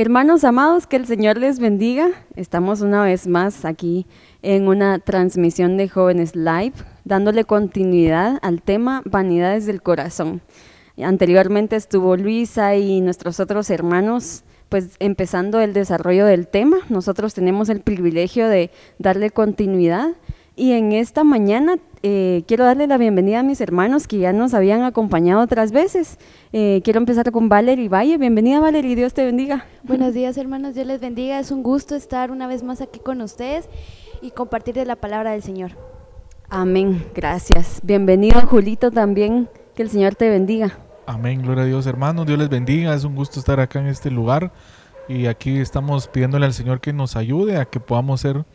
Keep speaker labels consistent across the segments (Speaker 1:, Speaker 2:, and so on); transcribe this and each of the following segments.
Speaker 1: Hermanos amados, que el Señor les bendiga. Estamos una vez más aquí en una transmisión de Jóvenes Live, dándole continuidad al tema Vanidades del Corazón. Anteriormente estuvo Luisa y nuestros otros hermanos, pues empezando el desarrollo del tema. Nosotros tenemos el privilegio de darle continuidad y en esta mañana eh, quiero darle la bienvenida a mis hermanos que ya nos habían acompañado otras veces. Eh, quiero empezar con Valerie Valle. Bienvenida y Dios te bendiga. Buenos días hermanos, Dios les
Speaker 2: bendiga. Es un gusto estar una vez más aquí con ustedes y compartir la palabra del Señor.
Speaker 1: Amén, gracias. Bienvenido Julito también, que el Señor te bendiga.
Speaker 3: Amén, gloria a Dios hermanos, Dios les bendiga. Es un gusto estar acá en este lugar y aquí estamos pidiéndole al Señor que nos ayude a que podamos ser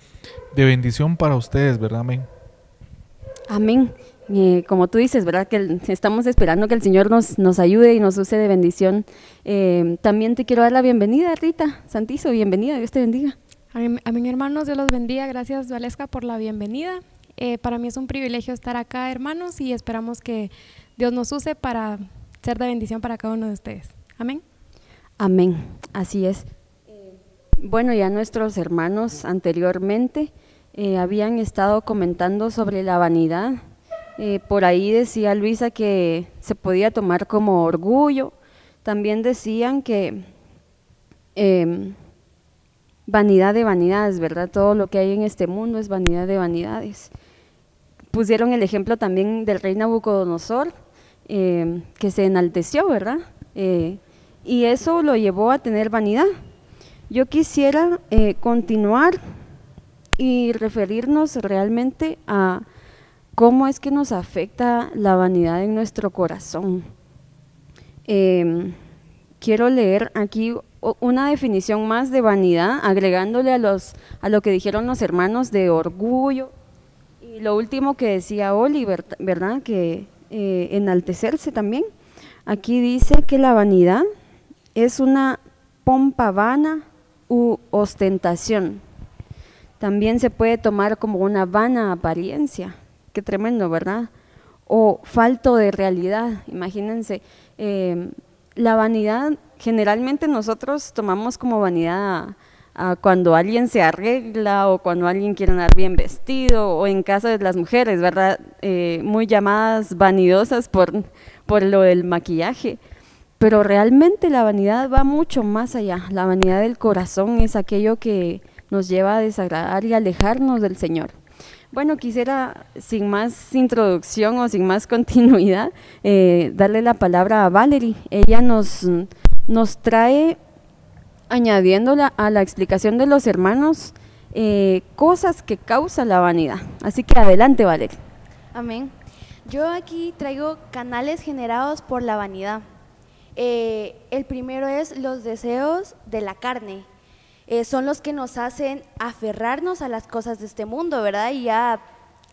Speaker 3: de bendición para ustedes, ¿verdad? Amén.
Speaker 1: Amén. como tú dices, ¿verdad? Que estamos esperando que el Señor nos, nos ayude y nos use de bendición. Eh, también te quiero dar la bienvenida, Rita Santizo. Bienvenida, Dios te bendiga.
Speaker 4: Amén, hermanos, Dios los bendiga. Gracias, Valesca, por la bienvenida. Eh, para mí es un privilegio estar acá, hermanos, y esperamos que Dios nos use para ser de bendición para cada uno de ustedes. Amén.
Speaker 1: Amén, así es. Eh, bueno, ya nuestros hermanos anteriormente eh, habían estado comentando sobre la vanidad. Eh, por ahí decía Luisa que se podía tomar como orgullo. También decían que em, vanidad de vanidades, ¿verdad? Todo lo que hay en este mundo es vanidad de vanidades. Pusieron el ejemplo también del rey Nabucodonosor, em, que se enalteció, ¿verdad? Eh, y eso lo llevó a tener vanidad. Yo quisiera continuar y referirnos realmente a cómo es que nos afecta la vanidad en nuestro corazón. Em, quiero leer aquí una definición más de vanidad, agregándole a, los, a lo que dijeron los hermanos de orgullo y lo último que decía Oliver, ¿verdad? Que eh, enaltecerse también. Aquí dice que la vanidad es una pompa vana u ostentación también se puede tomar como una vana apariencia. Qué tremendo, ¿verdad? O falto de realidad. Imagínense, em, la vanidad, generalmente nosotros tomamos como vanidad cuando alguien se arregla o cuando alguien quiere andar bien vestido o en casa de las mujeres, ¿verdad? Eh, muy llamadas vanidosas por, por lo del maquillaje. Pero realmente la vanidad va mucho más allá. La vanidad del corazón es aquello que, nos lleva a desagradar y alejarnos del Señor. Bueno, quisiera, sin más introducción o sin más continuidad, eh, darle la palabra a Valerie. Ella nos, nos trae, añadiéndola a la explicación de los hermanos, eh, cosas que causa la vanidad. Así que adelante, Valerie.
Speaker 2: Amén. Yo aquí traigo canales generados por la vanidad. Eh, el primero es los deseos de la carne. Eh, son los que nos hacen aferrarnos a las cosas de este mundo, ¿verdad? Y ya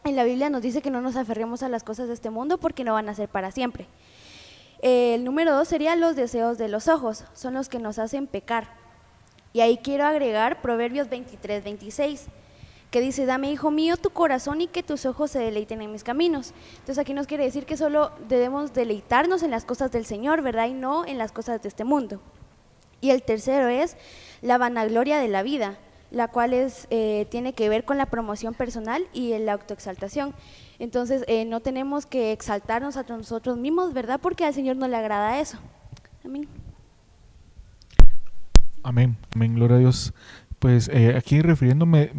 Speaker 2: en la Biblia nos dice que no nos aferremos a las cosas de este mundo porque no van a ser para siempre. Eh, el número dos sería los deseos de los ojos, son los que nos hacen pecar. Y ahí quiero agregar Proverbios 23, 26 que dice, dame hijo mío tu corazón y que tus ojos se deleiten en mis caminos. Entonces aquí nos quiere decir que solo debemos deleitarnos en las cosas del Señor, ¿verdad? Y no en las cosas de este mundo. Y el tercero es la vanagloria de la vida, la cual es, eh, tiene que ver con la promoción personal y la autoexaltación. Entonces, eh, no tenemos que exaltarnos a nosotros mismos, ¿verdad? Porque al Señor no le agrada eso. Amén.
Speaker 3: Amén, amén, gloria a Dios. Pues eh, aquí refiriéndome,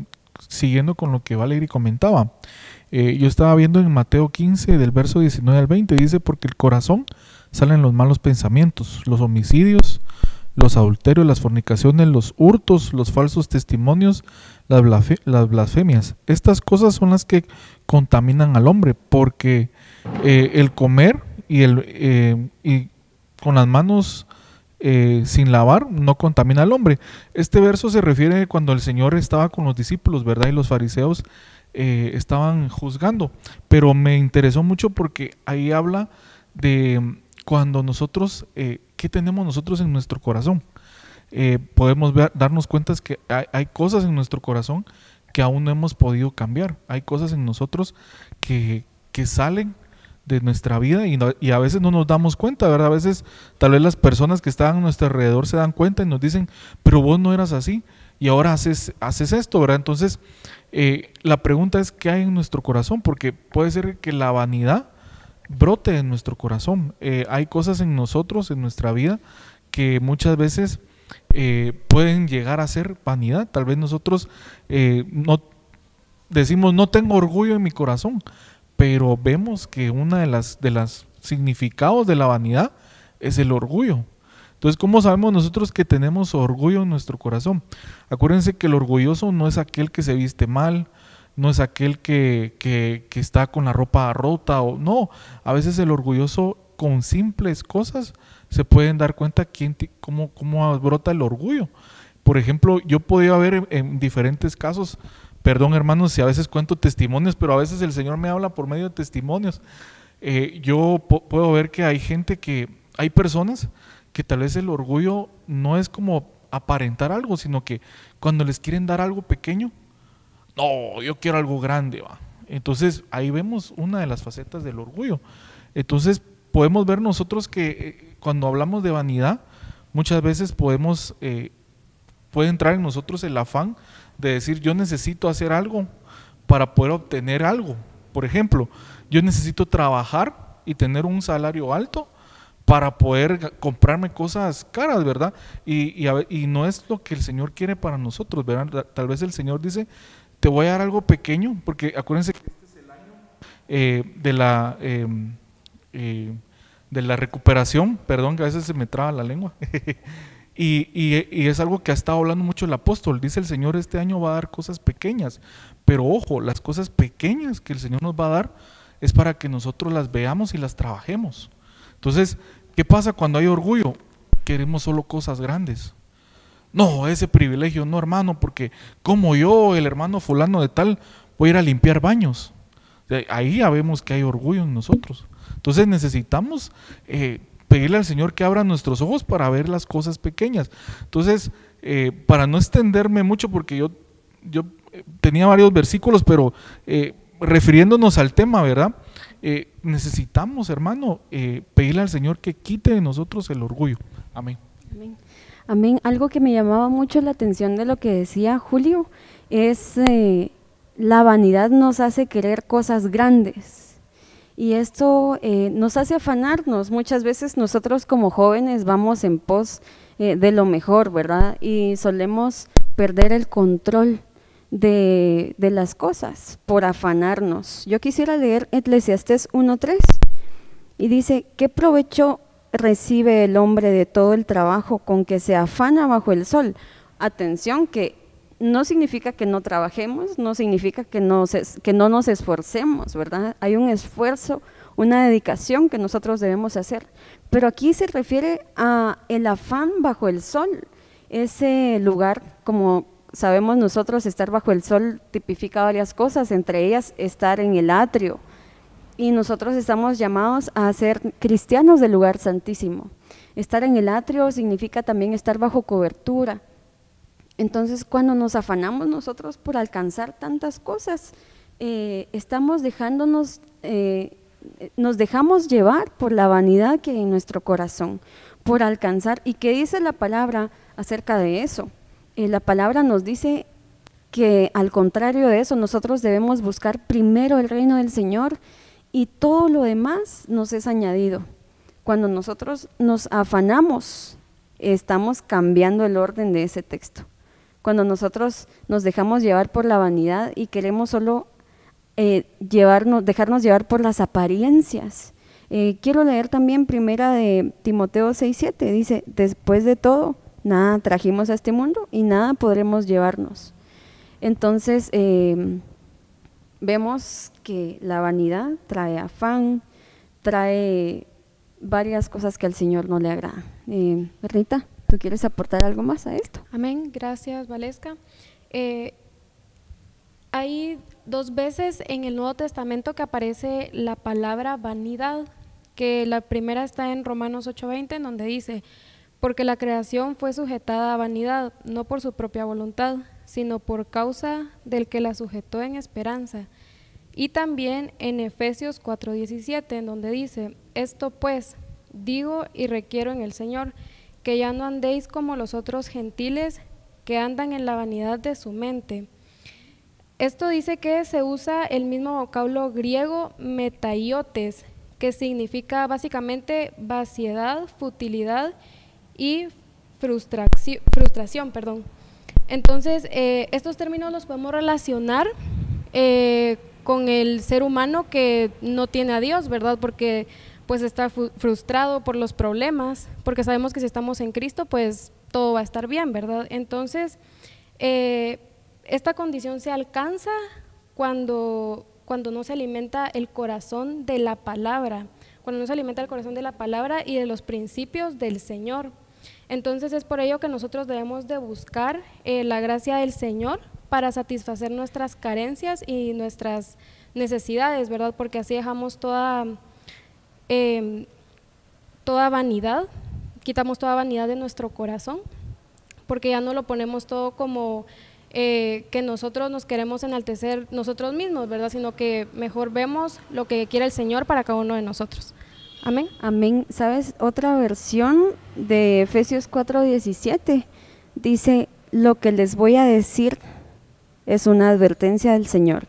Speaker 3: siguiendo con lo que Valerie comentaba, yo estaba viendo en Mateo 15, del verso 19 al 20, dice, porque el corazón salen los malos pensamientos, los homicidios, los adulterios, las fornicaciones, los hurtos, los falsos testimonios, las, blasfemias. Estas cosas son las que contaminan al hombre, porque eh, el comer y, el, eh, y con las manos eh, sin lavar no contamina al hombre. Este verso se refiere cuando el Señor estaba con los discípulos, ¿verdad? Y los fariseos estaban juzgando. Pero me interesó mucho porque ahí habla de cuando nosotros, eh, ¿qué tenemos nosotros en nuestro corazón? Eh, podemos darnos cuenta que hay, cosas en nuestro corazón que aún no hemos podido cambiar. Hay cosas en nosotros que, salen de nuestra vida y, a veces no nos damos cuenta, ¿verdad? A veces tal vez las personas que están a nuestro alrededor se dan cuenta y nos dicen, pero vos no eras así y ahora haces, haces esto, ¿verdad? Entonces, eh, la pregunta es, ¿qué hay en nuestro corazón? Porque puede ser que la vanidad brote en nuestro corazón. Eh, hay cosas en nosotros, en nuestra vida, que muchas veces eh, pueden llegar a ser vanidad. Tal vez nosotros eh, no decimos no tengo orgullo en mi corazón, pero vemos que una de las de los significados de la vanidad es el orgullo. Entonces, ¿cómo sabemos nosotros que tenemos orgullo en nuestro corazón? Acuérdense que el orgulloso no es aquel que se viste mal, no es aquel que, está con la ropa rota o no. A veces el orgulloso con simples cosas se pueden dar cuenta quién cómo, cómo brota el orgullo. Por ejemplo, yo podía ver en, diferentes casos, perdón hermanos si a veces cuento testimonios, pero a veces el Señor me habla por medio de testimonios. Eh, yo puedo ver que hay gente que, hay personas que tal vez el orgullo no es como aparentar algo, sino que cuando les quieren dar algo pequeño, no, yo quiero algo grande, va. Entonces ahí vemos una de las facetas del orgullo. Entonces podemos ver nosotros que eh, cuando hablamos de vanidad, muchas veces podemos, eh, puede entrar en nosotros el afán de decir yo necesito hacer algo para poder obtener algo. Por ejemplo, yo necesito trabajar y tener un salario alto para poder comprarme cosas caras, ¿verdad? Y, y, y, no es lo que el Señor quiere para nosotros, ¿verdad? Tal vez el Señor dice, te voy a dar algo pequeño, porque acuérdense que este es el año eh, de, la, eh, eh, de la recuperación, perdón, que a veces se me traba la lengua. y, y, es algo que ha estado hablando mucho el apóstol. Dice el Señor, este año va a dar cosas pequeñas, pero ojo, las cosas pequeñas que el Señor nos va a dar es para que nosotros las veamos y las trabajemos. Entonces, ¿qué pasa cuando hay orgullo? Queremos solo cosas grandes. No, ese privilegio no, hermano, porque como yo, el hermano fulano de tal, voy a ir a limpiar baños. Ahí ya vemos que hay orgullo en nosotros. Entonces necesitamos eh, pedirle al Señor que abra nuestros ojos para ver las cosas pequeñas. Entonces, eh, para no extenderme mucho, porque yo, yo eh, tenía varios versículos, pero refiriéndonos al tema, ¿verdad? necesitamos, hermano, pedirle al Señor que quite de nosotros el orgullo. Amén. Amén.
Speaker 1: Amén. Algo que me llamaba mucho la atención de lo que decía Julio es eh, la vanidad nos hace querer cosas grandes y esto eh, nos hace afanarnos. Muchas veces nosotros como jóvenes vamos en pos eh, de lo mejor, ¿verdad? Y solemos perder el control de, las cosas por afanarnos. Yo quisiera leer Eclesiastés 1.3 y dice, ¿qué provecho recibe el hombre de todo el trabajo con que se afana bajo el sol. Atención, que no significa que no trabajemos, no significa que, que no nos esforcemos, ¿verdad? Hay un esfuerzo, una dedicación que nosotros debemos hacer. Pero aquí se refiere a el afán bajo el sol, ese lugar, como sabemos nosotros, estar bajo el sol tipifica varias cosas, entre ellas estar en el atrio, y nosotros estamos llamados a ser cristianos del lugar santísimo. Estar en el atrio significa también estar bajo cobertura. Entonces, cuando nos afanamos nosotros por alcanzar tantas cosas, eh, estamos dejándonos, eh, nos dejamos llevar por la vanidad que hay en nuestro corazón, por alcanzar. ¿Y qué dice la palabra acerca de eso? Eh, la palabra nos dice que al contrario de eso, nosotros debemos buscar primero el reino del Señor y todo lo demás nos es añadido. Cuando nosotros nos afanamos, estamos cambiando el orden de ese texto. Cuando nosotros nos dejamos llevar por la vanidad y queremos solo eh, llevarnos, dejarnos llevar por las apariencias. Eh, quiero leer también primera de Timoteo 6.7, dice, después de todo, nada trajimos a este mundo y nada podremos llevarnos. Entonces, eh, vemos que la vanidad trae afán, trae varias cosas que al Señor no le agrada. Eh, Rita, ¿tú quieres aportar algo más a esto?
Speaker 4: Amén, gracias Valesca. Eh, hay dos veces en el Nuevo Testamento que aparece la palabra vanidad, que la primera está en Romanos 8:20, en donde dice, porque la creación fue sujetada a vanidad, no por su propia voluntad, sino por causa del que la sujetó en esperanza, y también en Efesios 4:17, en donde dice, esto pues digo y requiero en el Señor, que ya no andéis como los otros gentiles que andan en la vanidad de su mente. Esto dice que se usa el mismo vocablo griego metaiotes, que significa básicamente vaciedad, futilidad y frustración. Perdón. Entonces, eh, estos términos los podemos relacionar con... Eh, con el ser humano que no tiene a Dios, ¿verdad? Porque pues está frustrado por los problemas, porque sabemos que si estamos en Cristo, pues todo va a estar bien, ¿verdad? Entonces, eh, esta condición se alcanza cuando, cuando no se alimenta el corazón de la palabra, cuando no se alimenta el corazón de la palabra y de los principios del Señor. Entonces es por ello que nosotros debemos de buscar eh, la gracia del Señor para satisfacer nuestras carencias y nuestras necesidades, ¿verdad? Porque así dejamos toda, em, toda vanidad, quitamos toda vanidad de nuestro corazón, porque ya no lo ponemos todo como eh, que nosotros nos queremos enaltecer nosotros mismos, ¿verdad? Sino que mejor vemos lo que quiere el Señor para cada uno de nosotros.
Speaker 1: Amén. Amén. ¿Sabes? Otra versión de Efesios 4:17 dice, lo que les voy a decir es una advertencia del Señor.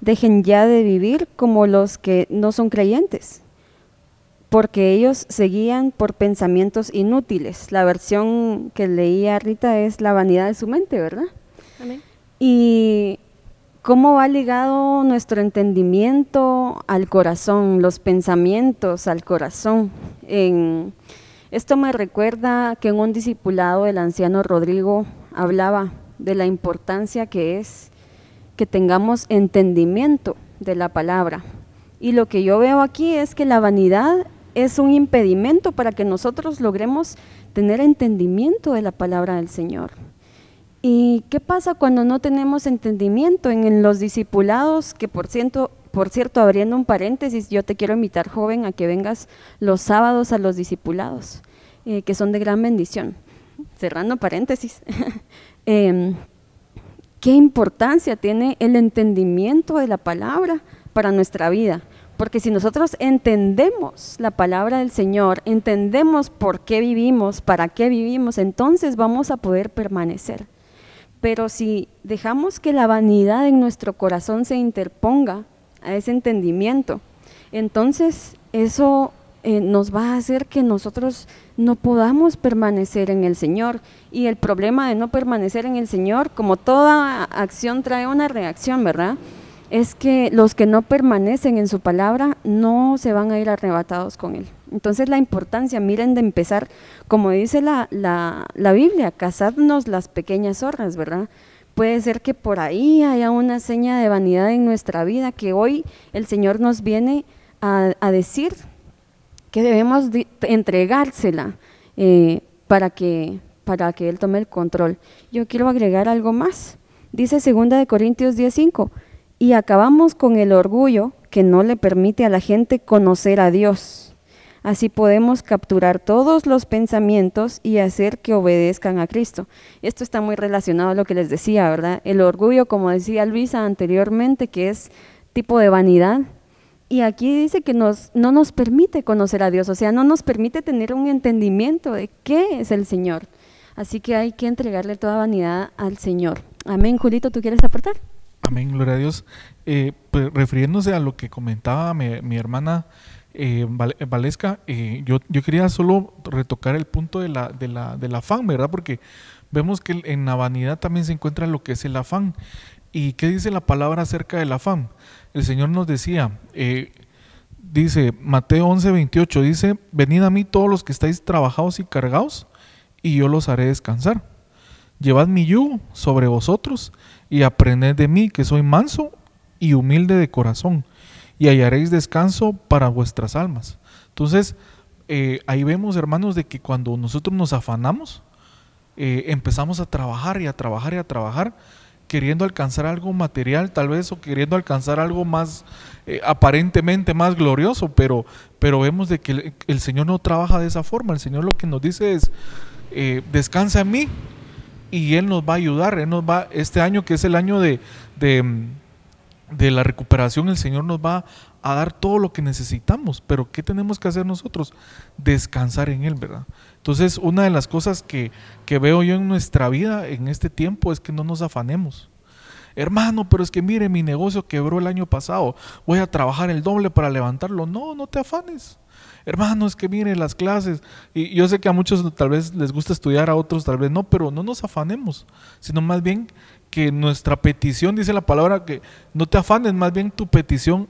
Speaker 1: Dejen ya de vivir como los que no son creyentes, porque ellos seguían por pensamientos inútiles. La versión que leía Rita es la vanidad de su mente, ¿verdad? Y cómo va ligado nuestro entendimiento al corazón, los pensamientos al corazón. En, esto me recuerda que en un discipulado del anciano Rodrigo hablaba de la importancia que es que tengamos entendimiento de la palabra. Y lo que yo veo aquí es que la vanidad es un impedimento para que nosotros logremos tener entendimiento de la palabra del Señor. ¿Y qué pasa cuando no tenemos entendimiento en los discipulados? Que por cierto, por cierto, abriendo un paréntesis, yo te quiero invitar, joven, a que vengas los sábados a los discipulados, eh, que son de gran bendición. Cerrando paréntesis. Em, qué importancia tiene el entendimiento de la palabra para nuestra vida. Porque si nosotros entendemos la palabra del Señor, entendemos por qué vivimos, para qué vivimos, entonces vamos a poder permanecer. Pero si dejamos que la vanidad en nuestro corazón se interponga a ese entendimiento, entonces eso eh, nos va a hacer que nosotros no podamos permanecer en el Señor. Y el problema de no permanecer en el Señor, como toda acción trae una reacción, ¿verdad? Es que los que no permanecen en su palabra no se van a ir arrebatados con Él. Entonces la importancia, miren, de empezar, como dice la, la, Biblia, casarnos las pequeñas zorras, ¿verdad? Puede ser que por ahí haya una seña de vanidad en nuestra vida que hoy el Señor nos viene a, a decir que debemos entregársela eh, para, que, para que Él tome el control. Yo quiero agregar algo más. Dice 2 Corintios 10:5, y acabamos con el orgullo que no le permite a la gente conocer a Dios. Así podemos capturar todos los pensamientos y hacer que obedezcan a Cristo. Esto está muy relacionado a lo que les decía, ¿verdad? El orgullo, como decía Luisa anteriormente, que es tipo de vanidad, y aquí dice que nos, no nos permite conocer a Dios, o sea, no nos permite tener un entendimiento de qué es el Señor. Así que hay que entregarle toda vanidad al Señor. Amén, Julito, ¿tú quieres aportar?
Speaker 3: Amén, gloria a Dios. Eh, pues, refiriéndose a lo que comentaba mi, hermana eh, Valesca, eh, yo, yo, quería solo retocar el punto de la, de la, del afán, ¿verdad? Porque vemos que en la vanidad también se encuentra lo que es el afán. ¿Y qué dice la palabra acerca del afán? el Señor nos decía, eh, dice Mateo 11, 28, dice, venid a mí todos los que estáis trabajados y cargados, y yo los haré descansar. Llevad mi yugo sobre vosotros y aprended de mí que soy manso y humilde de corazón, y hallaréis descanso para vuestras almas. Entonces, eh, ahí vemos, hermanos, de que cuando nosotros nos afanamos, eh, empezamos a trabajar y a trabajar y a trabajar, queriendo alcanzar algo material tal vez o queriendo alcanzar algo más eh, aparentemente más glorioso, pero, pero vemos de que el, Señor no trabaja de esa forma, el Señor lo que nos dice es, eh, descansa en mí y Él nos va a ayudar, Él nos va, este año que es el año de, de la recuperación, el Señor nos va a dar todo lo que necesitamos, pero ¿qué tenemos que hacer nosotros? Descansar en Él, ¿verdad? Entonces, una de las cosas que, que veo yo en nuestra vida en este tiempo es que no nos afanemos. Hermano, pero es que mire, mi negocio quebró el año pasado, voy a trabajar el doble para levantarlo. No, no te afanes. Hermano, es que mire las clases. Y yo sé que a muchos tal vez les gusta estudiar, a otros tal vez no, pero no nos afanemos, sino más bien que nuestra petición, dice la palabra, que no te afanes, más bien tu petición,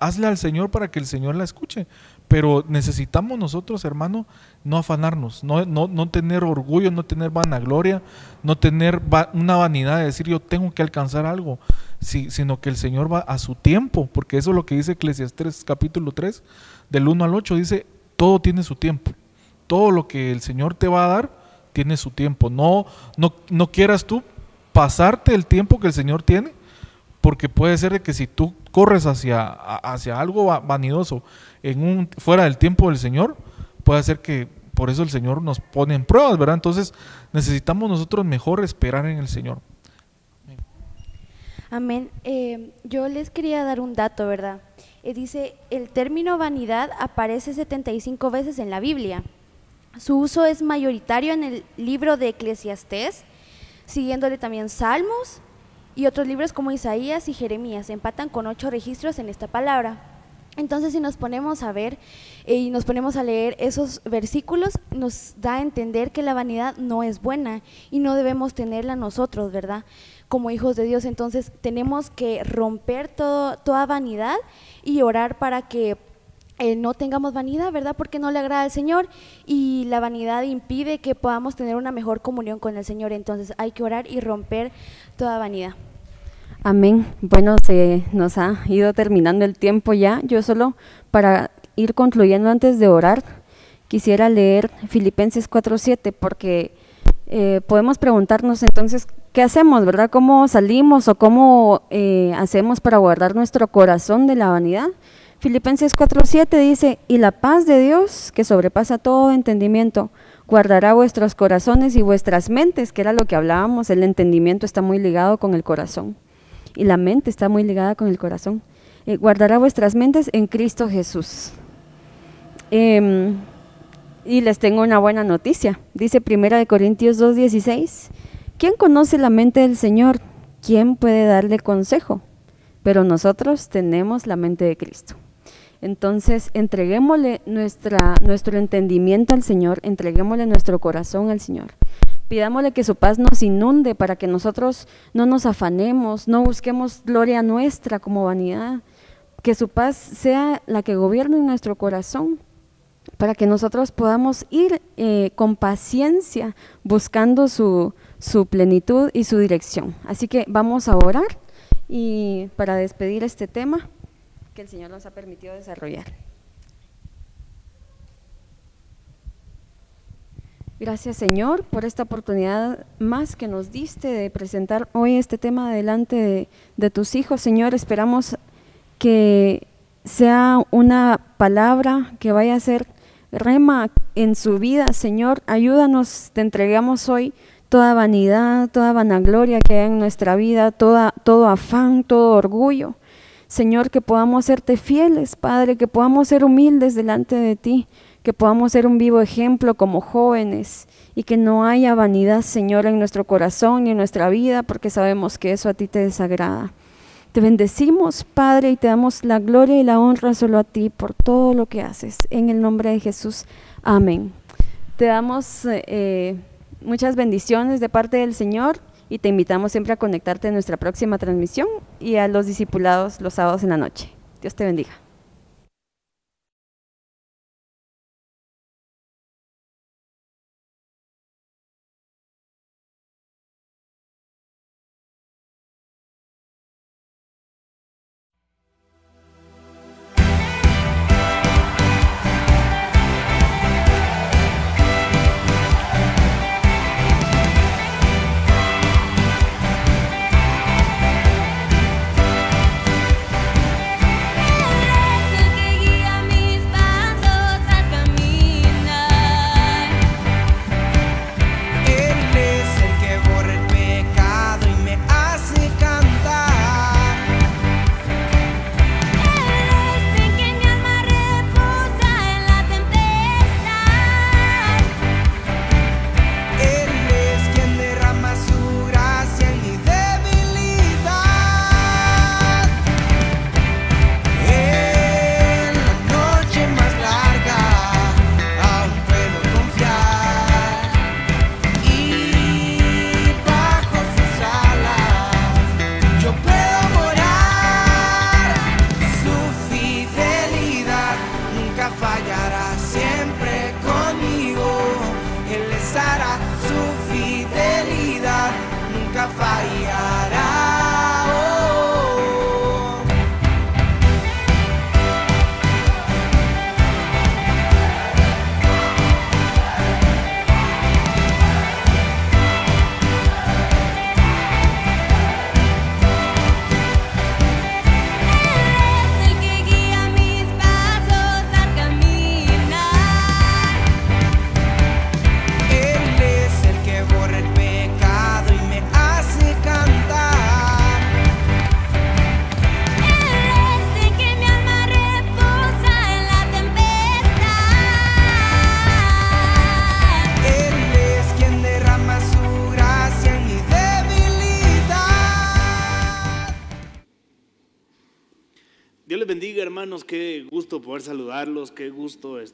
Speaker 3: hazla al Señor para que el Señor la escuche. Pero necesitamos nosotros, hermano, no afanarnos, no, tener orgullo, no tener vanagloria, no tener una vanidad de decir yo tengo que alcanzar algo, sino que el Señor va a su tiempo, porque eso es lo que dice 3, capítulo 3, del 1 al 8, dice, todo tiene su tiempo, todo lo que el Señor te va a dar tiene su tiempo, no, no, no quieras tú pasarte el tiempo que el Señor tiene, porque puede ser que si tú corres hacia, hacia algo vanidoso en un, fuera del tiempo del Señor, puede ser que por eso el Señor nos pone en pruebas, ¿verdad? Entonces necesitamos nosotros mejor esperar en el Señor.
Speaker 2: Amén. Eh, yo les quería dar un dato, ¿verdad? Eh, dice, el término vanidad aparece 75 veces en la Biblia. Su uso es mayoritario en el libro de Eclesiastés, siguiéndole también Salmos, y otros libros como Isaías y Jeremías empatan con ocho registros en esta palabra. Entonces, si nos ponemos a ver eh, y nos ponemos a leer esos versículos, nos da a entender que la vanidad no es buena y no debemos tenerla nosotros, ¿verdad? Como hijos de Dios, entonces tenemos que romper todo, toda vanidad y orar para que eh, no tengamos vanidad, ¿verdad? Porque no le agrada al Señor y la vanidad impide que podamos tener una mejor comunión con el Señor. Entonces hay que orar y romper toda vanidad.
Speaker 1: Amén. Bueno, se nos ha ido terminando el tiempo ya. Yo solo para ir concluyendo antes de orar, quisiera leer Filipenses 4.7 porque eh, podemos preguntarnos entonces qué hacemos, ¿verdad? ¿Cómo salimos o cómo eh, hacemos para guardar nuestro corazón de la vanidad? Filipenses 4.7 dice, y la paz de Dios, que sobrepasa todo entendimiento, guardará vuestros corazones y vuestras mentes, que era lo que hablábamos, el entendimiento está muy ligado con el corazón y la mente está muy ligada con el corazón. Eh, guardará vuestras mentes en Cristo Jesús. Em, y les tengo una buena noticia. Dice Primera de Corintios 2:16, ¿quién conoce la mente del Señor? ¿Quién puede darle consejo? Pero nosotros tenemos la mente de Cristo. Entonces, entreguémosle nuestra, nuestro entendimiento al Señor, entreguémosle nuestro corazón al Señor. Pidámosle que su paz nos inunde para que nosotros no nos afanemos, no busquemos gloria nuestra como vanidad. Que su paz sea la que gobierne nuestro corazón para que nosotros podamos ir eh, con paciencia buscando su, su plenitud y su dirección. Así que vamos a orar y para despedir este tema que el Señor nos ha permitido desarrollar. Gracias Señor por esta oportunidad más que nos diste de presentar hoy este tema delante de, tus hijos. Señor, esperamos que sea una palabra que vaya a ser rema en su vida. Señor, ayúdanos, te entregamos hoy toda vanidad, toda vanagloria que hay en nuestra vida, toda, todo afán, todo orgullo. Señor, que podamos serte fieles, Padre, que podamos ser humildes delante de ti, que podamos ser un vivo ejemplo como jóvenes y que no haya vanidad, Señor, en nuestro corazón y en nuestra vida, porque sabemos que eso a ti te desagrada. Te bendecimos, Padre, y te damos la gloria y la honra solo a ti por todo lo que haces. En el nombre de Jesús. Amén. Te damos eh, eh, muchas bendiciones de parte del Señor y te invitamos siempre a conectarte en nuestra próxima
Speaker 5: transmisión y a los discipulados los sábados en la noche. Dios te bendiga.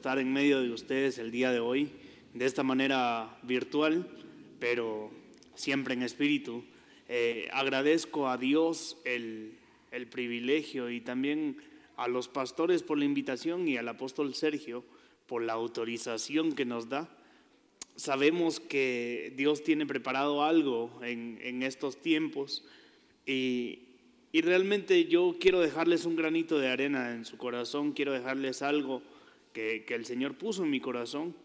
Speaker 5: estar en medio de ustedes el día de hoy, de esta manera virtual, pero siempre en espíritu. Eh, agradezco a Dios el, privilegio y también a los pastores por la invitación y al apóstol Sergio por la autorización que nos da. Sabemos que Dios tiene preparado algo en, estos tiempos y realmente yo quiero dejarles un granito de arena en su corazón, quiero dejarles algo que, el Señor puso en mi corazón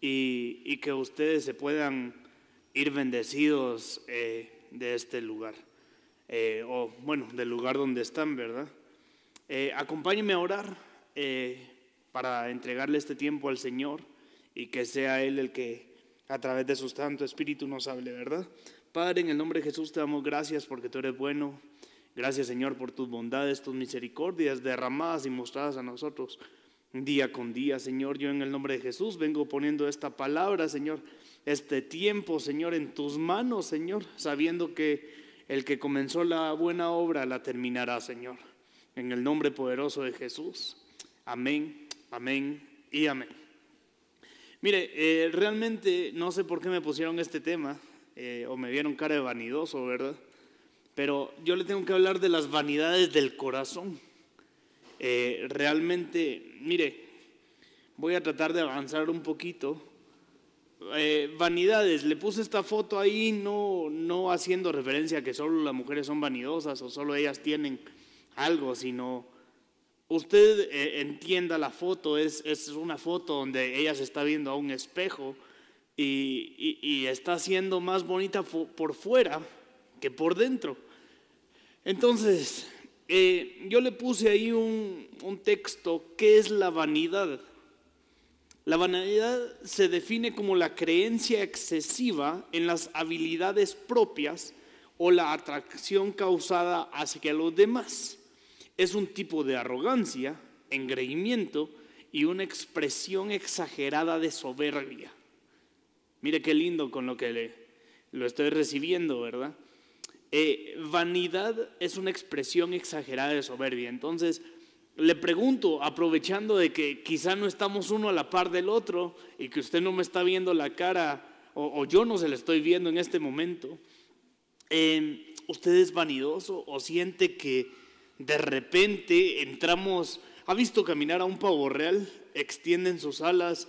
Speaker 5: y, que ustedes se puedan ir bendecidos eh, de este lugar, eh, o bueno, del lugar donde están, ¿verdad? Acompáñeme eh, acompáñenme a orar para entregarle este tiempo al Señor y que sea Él el que a través de su Santo Espíritu nos hable, ¿verdad? Padre, en el nombre de Jesús te damos gracias porque tú eres bueno. Gracias Señor por tus bondades, tus misericordias derramadas y mostradas a nosotros día con día, Señor. Yo en el nombre de Jesús vengo poniendo esta palabra, Señor, este tiempo, Señor, en tus manos, Señor, sabiendo que el que comenzó la buena obra la terminará, Señor. En el nombre poderoso de Jesús. Amén, amén y amén. Mire, eh, realmente no sé por qué me pusieron este tema, eh, o me vieron cara de vanidoso, ¿verdad? Pero yo le tengo que hablar de las vanidades del corazón. Eh, realmente mire, voy a tratar de avanzar un poquito. Eh, vanidades, le puse esta foto ahí no, no haciendo referencia a que solo las mujeres son vanidosas o solo ellas tienen algo, sino usted eh, entienda la foto, es, es, una foto donde ella se está viendo a un espejo y, y está siendo más bonita por fuera que por dentro. Entonces, eh, yo le puse ahí un, texto, ¿qué es la vanidad? La vanidad se define como la creencia excesiva en las habilidades propias o la atracción causada hacia los demás. Es un tipo de arrogancia, engreimiento y una expresión exagerada de soberbia. Mire qué lindo con lo que le, lo estoy recibiendo, ¿verdad? Eh, vanidad es una expresión exagerada de soberbia. Entonces, le pregunto, aprovechando de que quizá no estamos uno a la par del otro y que usted no me está viendo la cara o, yo no se le estoy viendo en este momento, em, ¿usted es vanidoso o siente que de repente entramos, ha visto caminar a un pavo real, extienden sus alas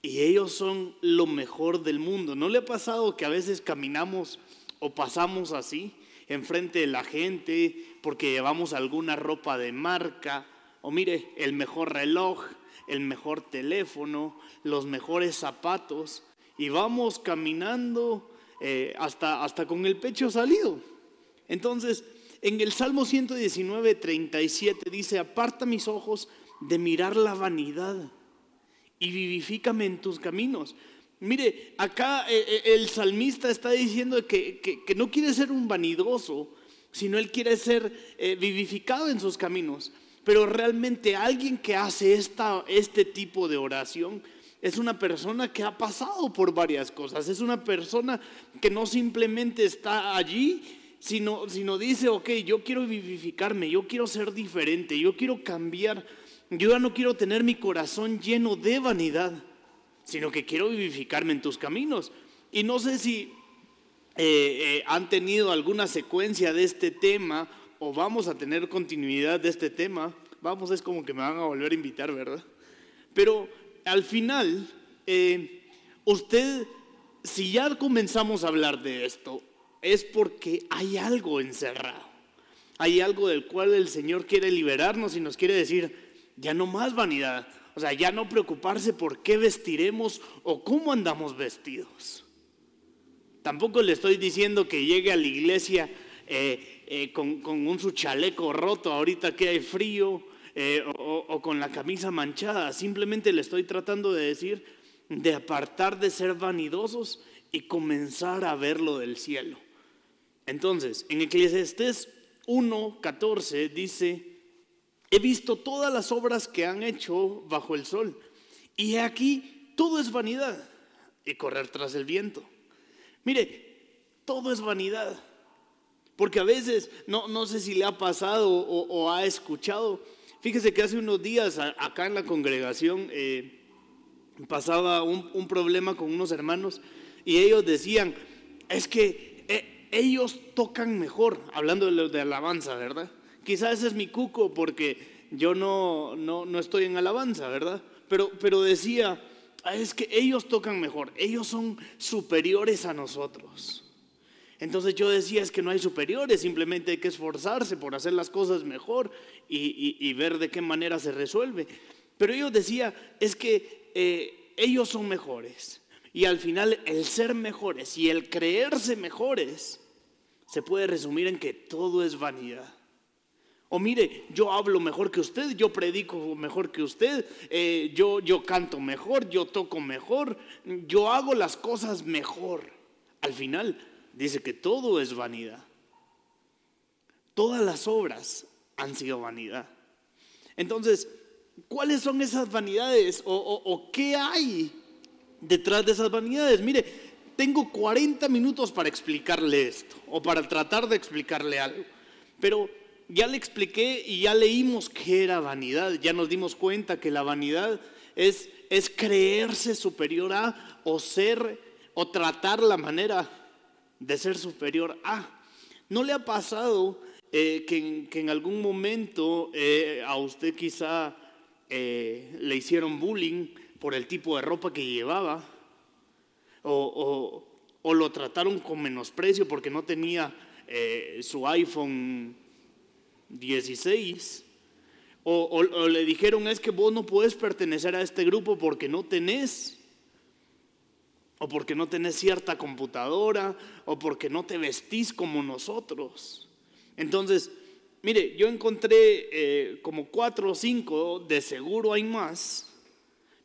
Speaker 5: y ellos son lo mejor del mundo? ¿No le ha pasado que a veces caminamos o pasamos así enfrente de la gente porque llevamos alguna ropa de marca, o mire, el mejor reloj, el mejor teléfono, los mejores zapatos, y vamos caminando eh, hasta, hasta con el pecho salido. Entonces, en el Salmo 119, 37 dice, aparta mis ojos de mirar la vanidad y vivifícame en tus caminos. Mire, acá eh, eh, el salmista está diciendo que, no quiere ser un vanidoso, sino él quiere ser eh, vivificado en sus caminos. Pero realmente alguien que hace este tipo de oración es una persona que ha pasado por varias cosas, es una persona que no simplemente está allí, sino, sino dice, ok, yo quiero vivificarme, yo quiero ser diferente, yo quiero cambiar, yo ya no quiero tener mi corazón lleno de vanidad sino que quiero vivificarme en tus caminos. Y no sé si eh, eh, han tenido alguna secuencia de este tema o vamos a tener continuidad de este tema. Vamos, es como que me van a volver a invitar, ¿verdad? Pero al final, eh, usted, si ya comenzamos a hablar de esto, es porque hay algo encerrado. Hay algo del cual el Señor quiere liberarnos y nos quiere decir, ya no más vanidad, o sea, ya no preocuparse por qué vestiremos o cómo andamos vestidos. Tampoco le estoy diciendo que llegue a la iglesia eh, eh, con, un su chaleco roto ahorita que hay frío eh, o, con la camisa manchada. Simplemente le estoy tratando de decir de apartar de ser vanidosos y comenzar a ver lo del cielo. Entonces, en Eclesiastés 1.14 dice, He visto todas las obras que han hecho bajo el sol. Y aquí todo es vanidad y correr tras el viento. Mire, todo es vanidad. Porque a veces, no, no sé si le ha pasado o, ha escuchado, fíjese que hace unos días acá en la congregación eh, pasaba un, problema con unos hermanos y ellos decían, es que eh, ellos tocan mejor, hablando de alabanza, ¿verdad? Quizás ese es mi cuco porque yo no, no, estoy en alabanza, ¿verdad? Pero, pero decía, ah, es que ellos tocan mejor, ellos son superiores a nosotros. Entonces yo decía, es que no hay superiores, simplemente hay que esforzarse por hacer las cosas mejor y, ver de qué manera se resuelve. Pero ellos decía, es que eh, ellos son mejores. Y al final el ser mejores y el creerse mejores se puede resumir en que todo es vanidad. O mire, yo hablo mejor que usted, yo predico mejor que usted, eh, yo, yo canto mejor, yo toco mejor, yo hago las cosas mejor. Al final dice que todo es vanidad. Todas las obras han sido vanidad. Entonces, ¿cuáles son esas vanidades o, qué hay detrás de esas vanidades? Mire, tengo 40 minutos para explicarle esto o para tratar de explicarle algo, pero ya le expliqué y ya leímos que era vanidad, ya nos dimos cuenta que la vanidad es, es creerse superior a o ser o tratar la manera de ser superior a. ¿No le ha pasado eh, que, en algún momento eh, a usted quizá eh, le hicieron bullying por el tipo de ropa que llevaba? o lo trataron con menosprecio porque no tenía su iPhone 16. O, le dijeron, es que vos no puedes pertenecer a este grupo porque no tenés, o porque no tenés cierta computadora, o porque no te vestís como nosotros. Entonces, mire, yo encontré eh, como cuatro o cinco, de seguro hay más,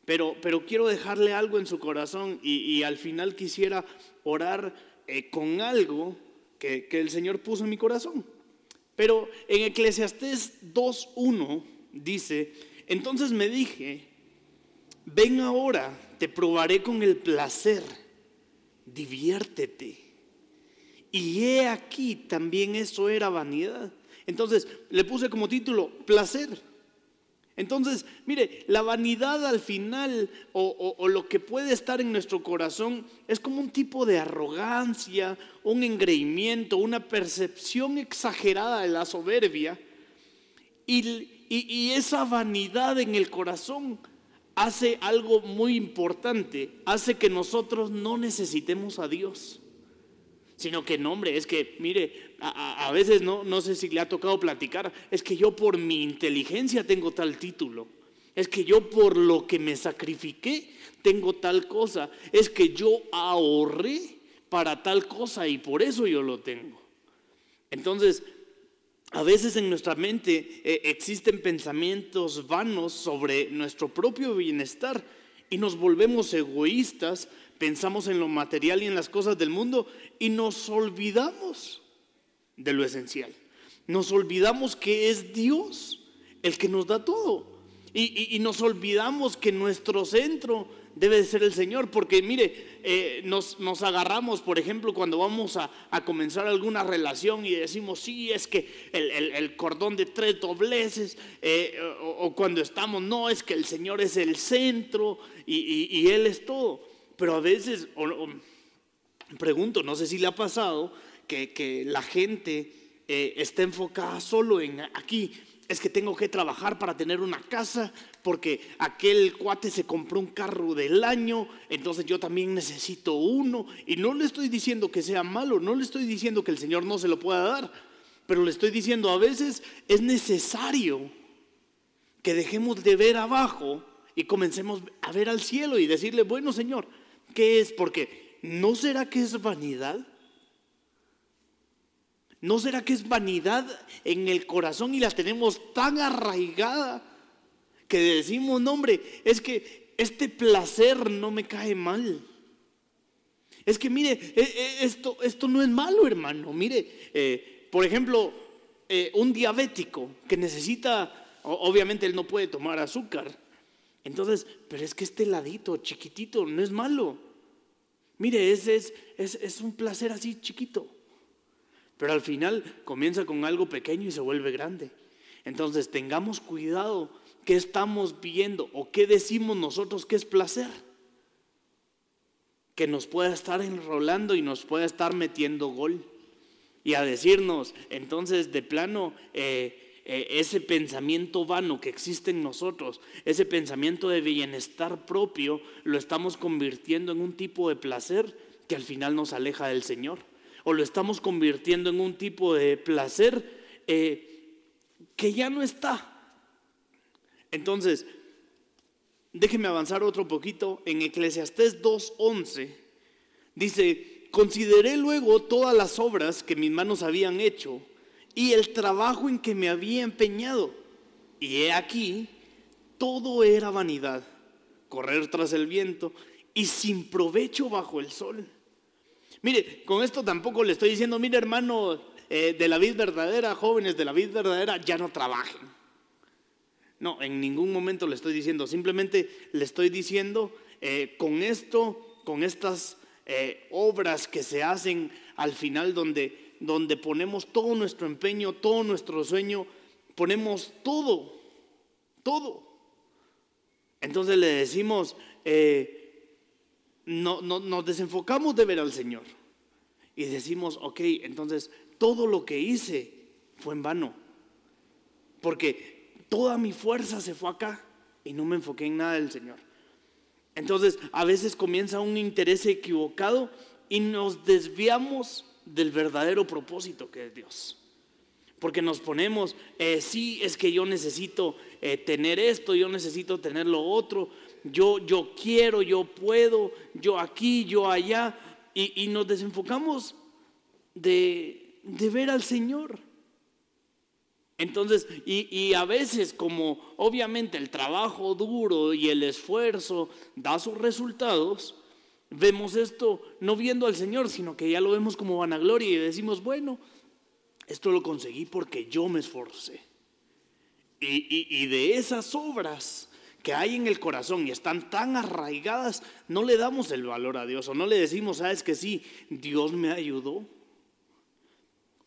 Speaker 5: pero, pero quiero dejarle algo en su corazón y, al final quisiera orar eh, con algo que, que el Señor puso en mi corazón. Pero en Eclesiastés 2.1 dice, entonces me dije, ven ahora, te probaré con el placer, diviértete. Y he aquí, también eso era vanidad. Entonces le puse como título, placer entonces, mire, la vanidad al final o, lo que puede estar en nuestro corazón es como un tipo de arrogancia, un engreimiento, una percepción exagerada de la soberbia. y esa vanidad en el corazón hace algo muy importante, hace que nosotros no necesitemos a Dios sino que nombre, es que, mire, a, veces no, no sé si le ha tocado platicar, es que yo por mi inteligencia tengo tal título, es que yo por lo que me sacrifiqué tengo tal cosa, es que yo ahorré para tal cosa y por eso yo lo tengo. Entonces, a veces en nuestra mente eh, existen pensamientos vanos sobre nuestro propio bienestar y nos volvemos egoístas pensamos en lo material y en las cosas del mundo y nos olvidamos de lo esencial. Nos olvidamos que es Dios el que nos da todo. Y, nos olvidamos que nuestro centro debe ser el Señor, porque mire, eh, nos, agarramos, por ejemplo, cuando vamos a, comenzar alguna relación y decimos, sí, es que el, cordón de tres dobleces, eh, o, cuando estamos, no, es que el Señor es el centro y, y Él es todo. Pero a veces, um, pregunto, no sé si le ha pasado que, que la gente eh, está enfocada solo en aquí. Es que tengo que trabajar para tener una casa, porque aquel cuate se compró un carro del año, entonces yo también necesito uno. Y no le estoy diciendo que sea malo, no le estoy diciendo que el Señor no se lo pueda dar, pero le estoy diciendo a veces es necesario que dejemos de ver abajo y comencemos a ver al cielo y decirle, bueno Señor, ¿Qué es? Porque ¿no será que es vanidad? ¿No será que es vanidad en el corazón y la tenemos tan arraigada que decimos, no hombre, es que este placer no me cae mal? Es que mire, e, e, esto, esto no es malo, hermano. Mire, eh, por ejemplo, eh, un diabético que necesita, obviamente él no puede tomar azúcar. Entonces, pero es que este ladito chiquitito no es malo. Mire, ese es, es, un placer así chiquito, pero al final comienza con algo pequeño y se vuelve grande. Entonces tengamos cuidado qué estamos viendo o qué decimos nosotros que es placer, que nos pueda estar enrolando y nos pueda estar metiendo gol y a decirnos, entonces de plano, eh, eh, ese pensamiento vano que existe en nosotros, ese pensamiento de bienestar propio, lo estamos convirtiendo en un tipo de placer que al final nos aleja del Señor. O lo estamos convirtiendo en un tipo de placer eh, que ya no está. Entonces, déjeme avanzar otro poquito. En Eclesiastés 2.11 dice, consideré luego todas las obras que mis manos habían hecho y el trabajo en que me había empeñado. Y he aquí, todo era vanidad, correr tras el viento y sin provecho bajo el sol. Mire, con esto tampoco le estoy diciendo, mire hermano, eh, de la vida verdadera, jóvenes de la vida verdadera, ya no trabajen. No, en ningún momento le estoy diciendo, simplemente le estoy diciendo, eh, con esto, con estas eh, obras que se hacen al final donde donde ponemos todo nuestro empeño, todo nuestro sueño, ponemos todo, todo. Entonces le decimos, eh, no, nos desenfocamos de ver al Señor y decimos, ok, entonces todo lo que hice fue en vano, porque toda mi fuerza se fue acá y no me enfoqué en nada del Señor. Entonces a veces comienza un interés equivocado y nos desviamos del verdadero propósito que es Dios. Porque nos ponemos, Si eh, sí, es que yo necesito eh, tener esto, yo necesito tener lo otro, yo, yo quiero, yo puedo, yo aquí, yo allá, y, nos desenfocamos de, de, ver al Señor. Entonces, y, y a veces como obviamente el trabajo duro y el esfuerzo da sus resultados, vemos esto no viendo al Señor, sino que ya lo vemos como vanagloria y decimos, bueno, esto lo conseguí porque yo me esforcé. Y, de esas obras que hay en el corazón y están tan arraigadas, no le damos el valor a Dios o no le decimos, sabes que sí, Dios me ayudó.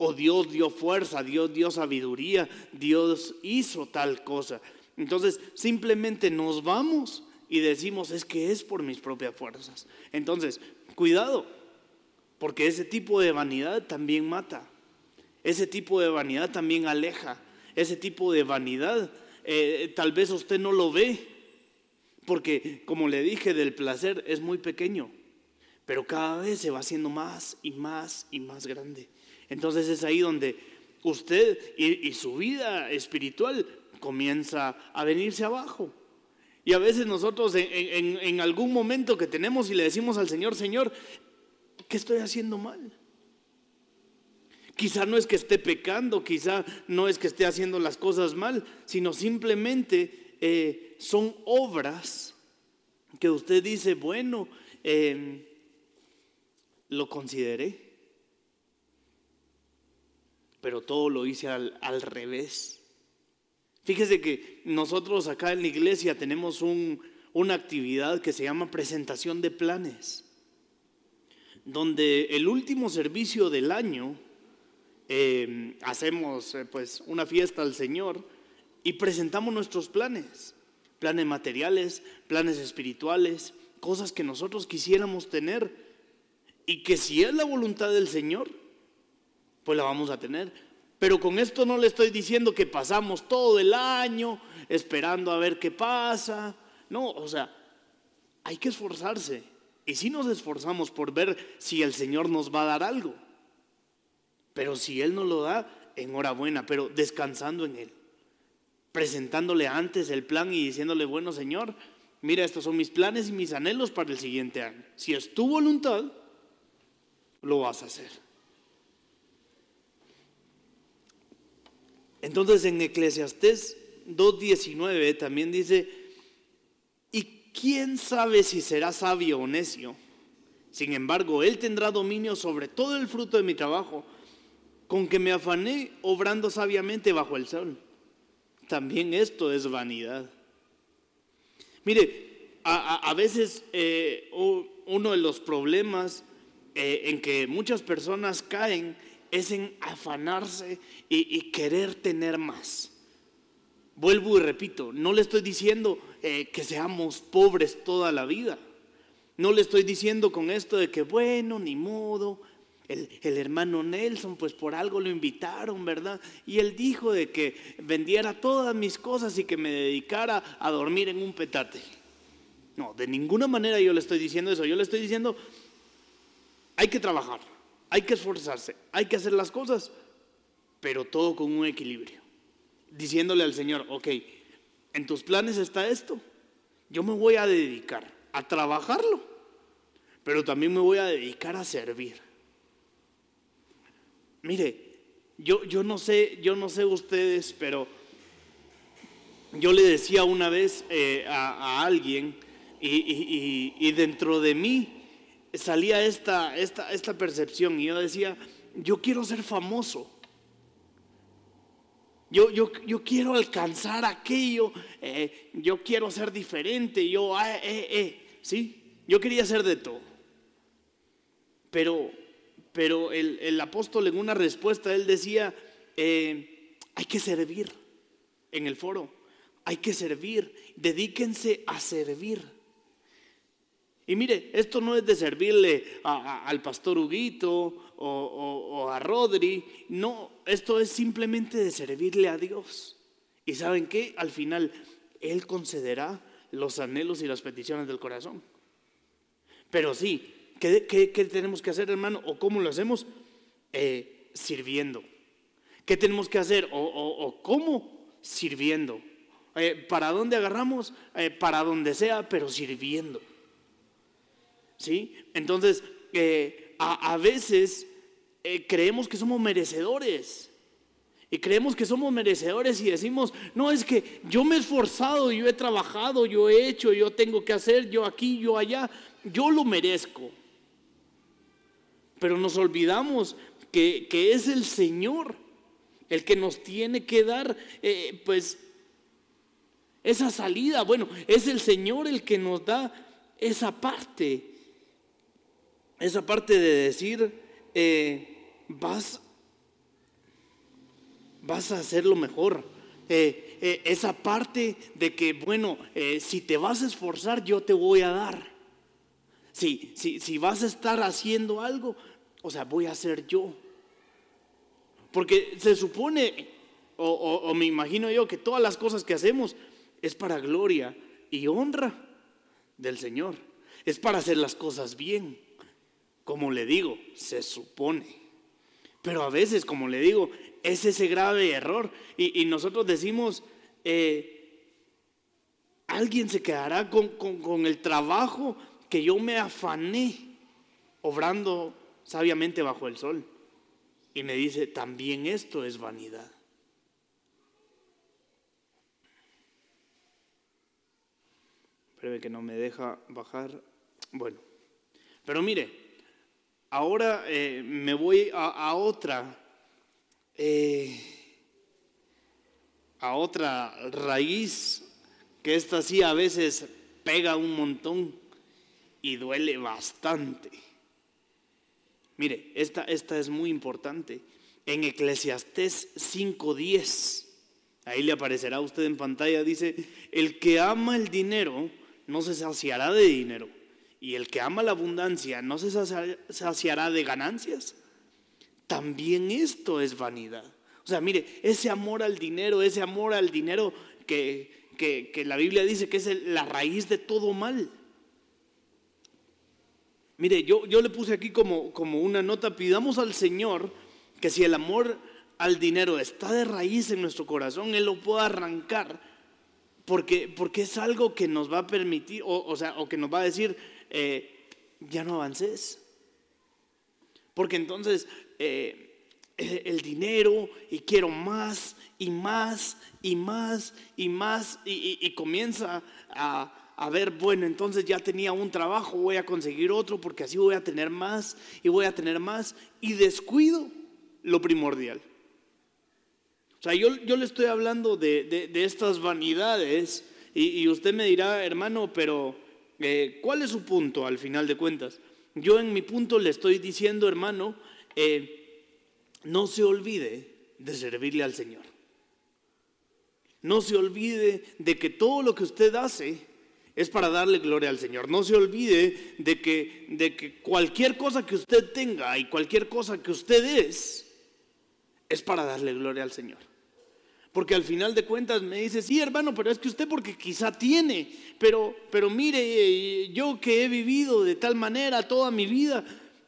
Speaker 5: O Dios dio fuerza, Dios dio sabiduría, Dios hizo tal cosa. Entonces simplemente nos vamos y decimos es que es por mis propias fuerzas. Entonces, cuidado, porque ese tipo de vanidad también mata, ese tipo de vanidad también aleja, ese tipo de vanidad eh, tal vez usted no lo ve, porque como le dije, del placer es muy pequeño, pero cada vez se va haciendo más y más y más grande. Entonces es ahí donde usted y su vida espiritual comienza a venirse abajo. Y a veces nosotros en, algún momento que tenemos y le decimos al Señor, Señor, ¿qué estoy haciendo mal? Quizá no es que esté pecando, quizá no es que esté haciendo las cosas mal, sino simplemente eh, son obras que usted dice, bueno, em, lo consideré, pero todo lo hice al revés. Fíjese que nosotros acá en la iglesia tenemos una actividad que se llama presentación de planes, donde el último servicio del año em, hacemos eh, pues una fiesta al Señor y presentamos nuestros planes, planes materiales, planes espirituales, cosas que nosotros quisiéramos tener y que si es la voluntad del Señor, pues la vamos a tener. Pero con esto no le estoy diciendo que pasamos todo el año esperando a ver qué pasa. No, o sea, hay que esforzarse. Y si nos esforzamos por ver si el Señor nos va a dar algo. Pero si Él no lo da, enhorabuena, pero descansando en Él. Presentándole antes el plan y diciéndole, bueno Señor, mira, estos son mis planes y mis anhelos para el siguiente año. Si es tu voluntad, lo vas a hacer. Entonces en Eclesiastés 2.19 también dice, ¿y quién sabe si será sabio o necio? Sin embargo, él tendrá dominio sobre todo el fruto de mi trabajo, con que me afané obrando sabiamente bajo el sol. También esto es vanidad. Mire, a, veces eh, uno de los problemas eh, en que muchas personas caen es en afanarse y, querer tener más. Vuelvo y repito, no le estoy diciendo eh, que seamos pobres toda la vida. No le estoy diciendo con esto de que, bueno, ni modo, el, el, hermano Nelson, pues por algo lo invitaron, ¿verdad? Y él dijo de que vendiera todas mis cosas y que me dedicara a dormir en un petate. No, de ninguna manera yo le estoy diciendo eso. Yo le estoy diciendo, hay que trabajar. Hay que esforzarse, hay que hacer las cosas, pero todo con un equilibrio. Diciéndole al Señor, ok, en tus planes está esto, yo me voy a dedicar a trabajarlo, pero también me voy a dedicar a servir. Mire, yo, yo no sé, yo no sé ustedes, pero yo le decía una vez eh, a, alguien y dentro de mí salía esta, esta, percepción y yo decía, yo quiero ser famoso. Yo, yo, quiero alcanzar aquello, eh, yo quiero ser diferente, yo, ah, eh, eh, ¿sí? Yo quería ser de todo. Pero, pero el, el apóstol en una respuesta, él decía, hay que servir en el foro, hay que servir, dedíquense a servir. Y mire, esto no es de servirle al pastor Huguito o, a Rodri, no, esto es simplemente de servirle a Dios. Y saben qué, al final, Él concederá los anhelos y las peticiones del corazón. Pero sí, ¿qué, tenemos que hacer, hermano? ¿O cómo lo hacemos? Eh, sirviendo. ¿Qué tenemos que hacer? ¿O, cómo? Sirviendo. Eh, ¿Para dónde agarramos? Eh, para donde sea, pero sirviendo. ¿sí? Entonces, eh, a, veces eh, creemos que somos merecedores. Y creemos que somos merecedores y decimos, no, es que yo me he esforzado, yo he trabajado, yo he hecho, yo tengo que hacer, yo aquí, yo allá, yo lo merezco. Pero nos olvidamos que, es el Señor el que nos tiene que dar, eh, pues, esa salida. Bueno, es el Señor el que nos da esa parte esa parte de decir, eh, vas, vas a hacerlo mejor. Eh, eh, esa parte de que, bueno, si te vas a esforzar, yo te voy a dar. Si, si, vas a estar haciendo algo, o sea, voy a hacer yo. Porque se supone, o me imagino yo, que todas las cosas que hacemos es para gloria y honra del Señor. Es para hacer las cosas bien como le digo, se supone. Pero a veces, como le digo, es ese grave error. Y, nosotros decimos, eh, alguien se quedará con, con el trabajo que yo me afané obrando sabiamente bajo el sol. Y me dice, también esto es vanidad. Breve que no me deja bajar. Bueno, pero mire, Ahora eh, me voy a, otra, eh, a otra raíz que esta sí a veces pega un montón y duele bastante. Mire, esta, esta es muy importante. En Eclesiastés 5.10, ahí le aparecerá a usted en pantalla, dice, el que ama el dinero no se saciará de dinero y el que ama la abundancia no se saciará de ganancias. También esto es vanidad. O sea, mire, ese amor al dinero, ese amor al dinero que, que, la Biblia dice que es la raíz de todo mal. Mire, yo, yo le puse aquí como, como una nota, pidamos al Señor que si el amor al dinero está de raíz en nuestro corazón, Él lo pueda arrancar, porque, porque es algo que nos va a permitir, o sea, o que nos va a decir, eh, ya no avances. Porque entonces eh, eh, el dinero y quiero más y más y más y más y, comienza a, ver, bueno, entonces ya tenía un trabajo, voy a conseguir otro porque así voy a tener más y voy a tener más y descuido lo primordial. O sea, yo, le estoy hablando de, estas vanidades y usted me dirá, hermano, pero eh, ¿Cuál es su punto al final de cuentas? Yo en mi punto le estoy diciendo, hermano, eh, no se olvide de servirle al Señor. No se olvide de que todo lo que usted hace es para darle gloria al Señor. No se olvide de que, de que cualquier cosa que usted tenga y cualquier cosa que usted es, es para darle gloria al Señor. Porque al final de cuentas me dice, sí hermano, pero es que usted porque quizá tiene, pero, pero mire, eh, yo que he vivido de tal manera toda mi vida,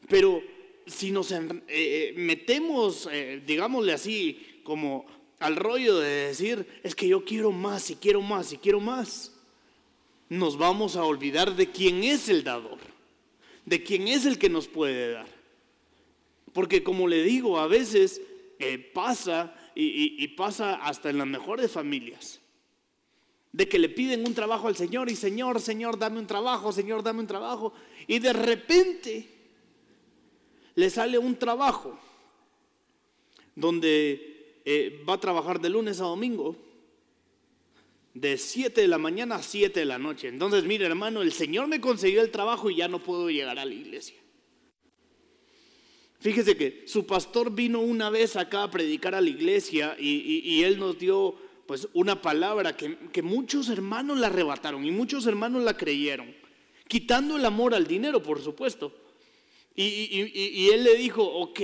Speaker 5: pero si nos eh, eh, metemos, digámosle así, como al rollo de decir, es que yo quiero más y quiero más y quiero más, nos vamos a olvidar de quién es el dador, de quién es el que nos puede dar. Porque como le digo, a veces pasa y, pasa hasta en las mejores familias. De que le piden un trabajo al Señor y Señor, Señor, dame un trabajo, Señor, dame un trabajo. Y de repente le sale un trabajo donde eh, va a trabajar de lunes a domingo, de 7 de la mañana a 7 de la noche. Entonces, mire hermano, el Señor me consiguió el trabajo y ya no puedo llegar a la iglesia. Fíjese que su pastor vino una vez acá a predicar a la iglesia y, él nos dio pues una palabra que, muchos hermanos la arrebataron y muchos hermanos la creyeron, quitando el amor al dinero, por supuesto. Y, y él le dijo, ok,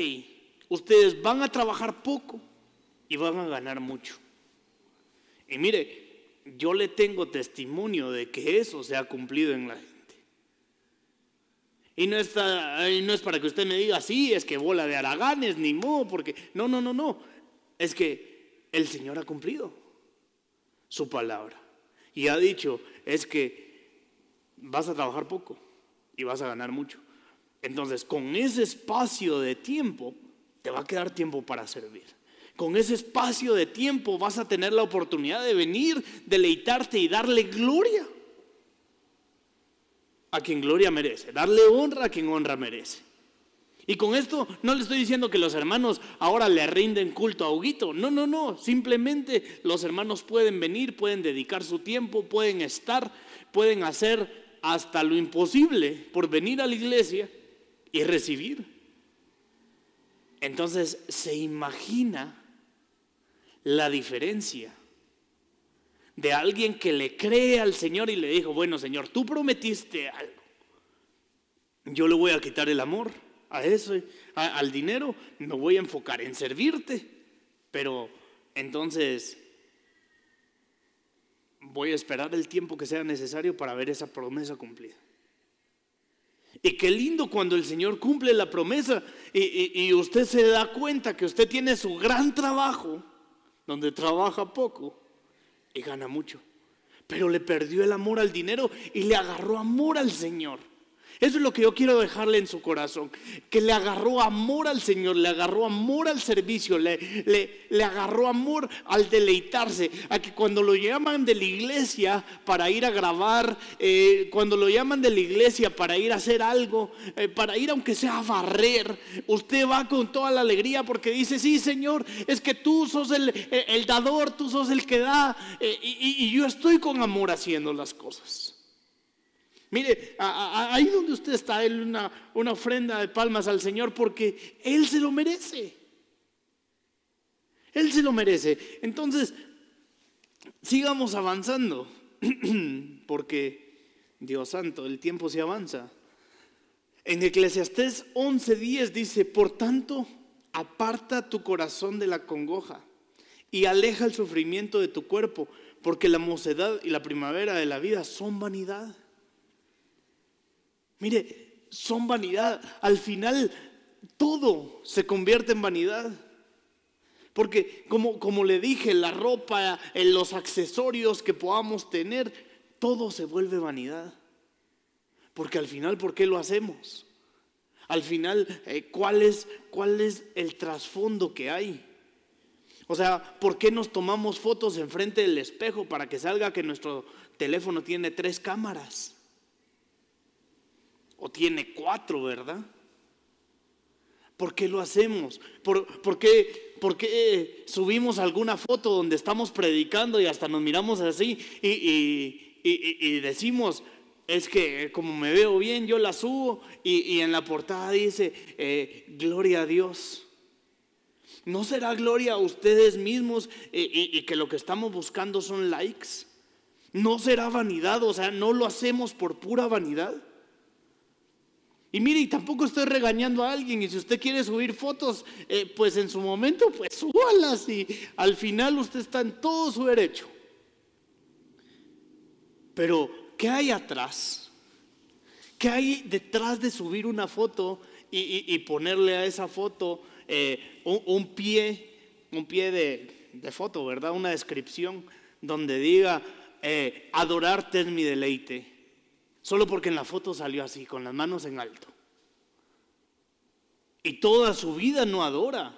Speaker 5: ustedes van a trabajar poco y van a ganar mucho. Y mire, yo le tengo testimonio de que eso se ha cumplido en la, y no, está, no es para que usted me diga, sí, es que bola de Araganes, ni mo, porque. No, no, no, no. Es que el Señor ha cumplido su palabra. Y ha dicho, es que vas a trabajar poco y vas a ganar mucho. Entonces, con ese espacio de tiempo, te va a quedar tiempo para servir. Con ese espacio de tiempo vas a tener la oportunidad de venir, deleitarte y darle gloria a quien gloria merece, darle honra a quien honra merece. Y con esto no le estoy diciendo que los hermanos ahora le rinden culto a Huguito. No, no, no. Simplemente los hermanos pueden venir, pueden dedicar su tiempo, pueden estar, pueden hacer hasta lo imposible por venir a la iglesia y recibir. Entonces se imagina la diferencia de alguien que le cree al Señor y le dijo, bueno Señor, tú prometiste algo. Yo le voy a quitar el amor a eso, al dinero, me voy a enfocar en servirte, pero entonces voy a esperar el tiempo que sea necesario para ver esa promesa cumplida. Y qué lindo cuando el Señor cumple la promesa y usted se da cuenta que usted tiene su gran trabajo, donde trabaja poco y gana mucho. Pero le perdió el amor al dinero y le agarró amor al Señor. Eso es lo que yo quiero dejarle en su corazón, que le agarró amor al Señor, le agarró amor al servicio, le, le, le, agarró amor al deleitarse, a que cuando lo llaman de la iglesia para ir a grabar, eh, cuando lo llaman de la iglesia para ir a hacer algo, eh, para ir aunque sea a barrer, usted va con toda la alegría porque dice, sí Señor, es que tú sos el, el dador, tú sos el que da, eh, y yo estoy con amor haciendo las cosas. Mire, ahí donde usted está, él una, una ofrenda de palmas al Señor porque Él se lo merece. Él se lo merece. Entonces, sigamos avanzando, porque Dios santo, el tiempo se avanza. En Eclesiastés 11:10 dice, por tanto, aparta tu corazón de la congoja y aleja el sufrimiento de tu cuerpo, porque la mocedad y la primavera de la vida son vanidad. Mire, son vanidad. Al final todo se convierte en vanidad. Porque como, le dije, la ropa, eh, los accesorios que podamos tener, todo se vuelve vanidad. Porque al final, ¿por qué lo hacemos? Al final, eh, ¿cuál, es, ¿cuál es el trasfondo que hay? O sea, ¿por qué nos tomamos fotos enfrente del espejo para que salga que nuestro teléfono tiene tres cámaras? o tiene cuatro, ¿verdad? ¿Por qué lo hacemos? ¿Por, qué, eh, subimos alguna foto donde estamos predicando y hasta nos miramos así y, decimos, es que eh, como me veo bien, yo la subo y, en la portada dice, eh, gloria a Dios? ¿No será gloria a ustedes mismos y que lo que estamos buscando son likes? ¿No será vanidad? O sea, ¿no lo hacemos por pura vanidad? Y mire, y tampoco estoy regañando a alguien. Y si usted quiere subir fotos, eh, pues en su momento, pues súbalas. Y al final usted está en todo su derecho. Pero, ¿qué hay atrás? ¿Qué hay detrás de subir una foto y, ponerle a esa foto eh, un, pie, un pie de, foto, ¿verdad? Una descripción donde diga, eh, adorarte es mi deleite solo porque en la foto salió así, con las manos en alto. Y toda su vida no adora.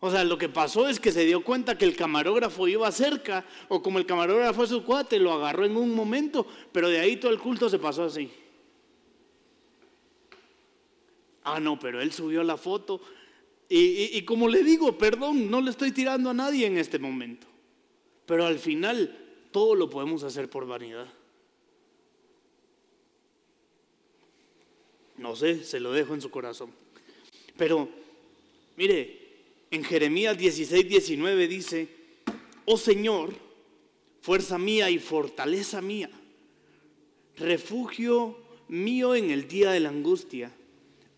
Speaker 5: O sea, lo que pasó es que se dio cuenta que el camarógrafo iba cerca, o como el camarógrafo es su cuate, lo agarró en un momento, pero de ahí todo el culto se pasó así. Ah, no, pero él subió la foto. y como le digo, perdón, no le estoy tirando a nadie en este momento. Pero al final, todo lo podemos hacer por vanidad. No sé, se lo dejo en su corazón. Pero, mire, en Jeremías 16, 19 dice, oh Señor, fuerza mía y fortaleza mía, refugio mío en el día de la angustia.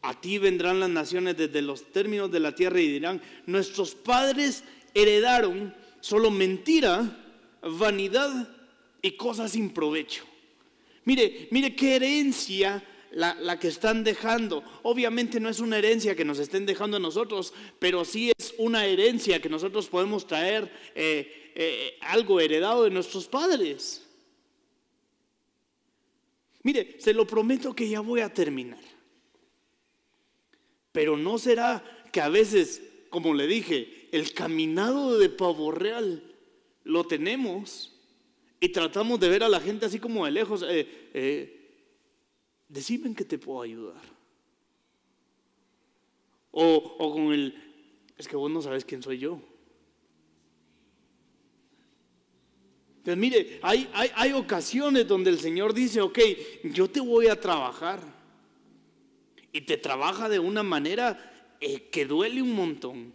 Speaker 5: A ti vendrán las naciones desde los términos de la tierra y dirán, nuestros padres heredaron solo mentira, vanidad y cosas sin provecho. Mire, mire qué herencia la, que están dejando. Obviamente no es una herencia que nos estén dejando a nosotros, pero sí es una herencia que nosotros podemos traer eh, eh, algo heredado de nuestros padres. Mire, se lo prometo que ya voy a terminar. Pero no será que a veces, como le dije, el caminado de pavo real lo tenemos y tratamos de ver a la gente así como de lejos. Eh, decime que qué te puedo ayudar. O, con el, es que vos no sabes quién soy yo. Entonces, pues mire, hay, hay, ocasiones donde el Señor dice, ok, yo te voy a trabajar. Y te trabaja de una manera eh, que duele un montón.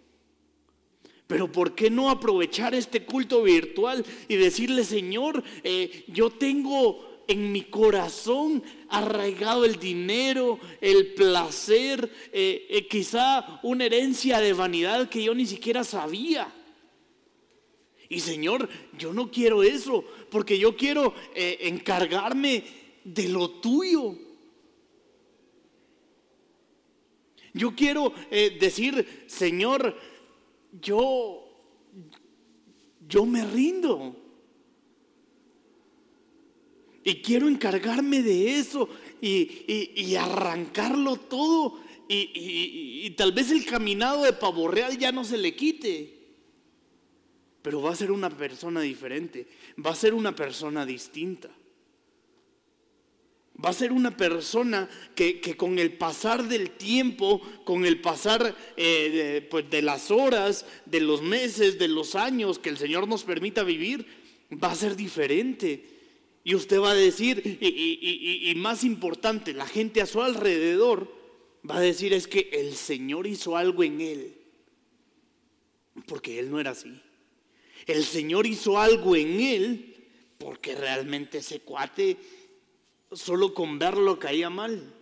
Speaker 5: Pero ¿por qué no aprovechar este culto virtual y decirle, Señor, eh, yo tengo en mi corazón arraigado el dinero, el placer, eh, eh, quizá una herencia de vanidad que yo ni siquiera sabía. Y Señor, yo no quiero eso, porque yo quiero eh, encargarme de lo tuyo. Yo quiero decir, Señor, yo, yo me rindo. Y quiero encargarme de eso y, arrancarlo todo. Y, tal vez el caminado de pavorreal ya no se le quite. Pero va a ser una persona diferente. Va a ser una persona distinta. Va a ser una persona que, con el pasar del tiempo, con el pasar eh, pues de las horas, de los meses, de los años que el Señor nos permita vivir, va a ser diferente y usted va a decir, y, más importante, la gente a su alrededor va a decir es que el Señor hizo algo en él. Porque él no era así. El Señor hizo algo en él porque realmente ese cuate solo con verlo caía mal.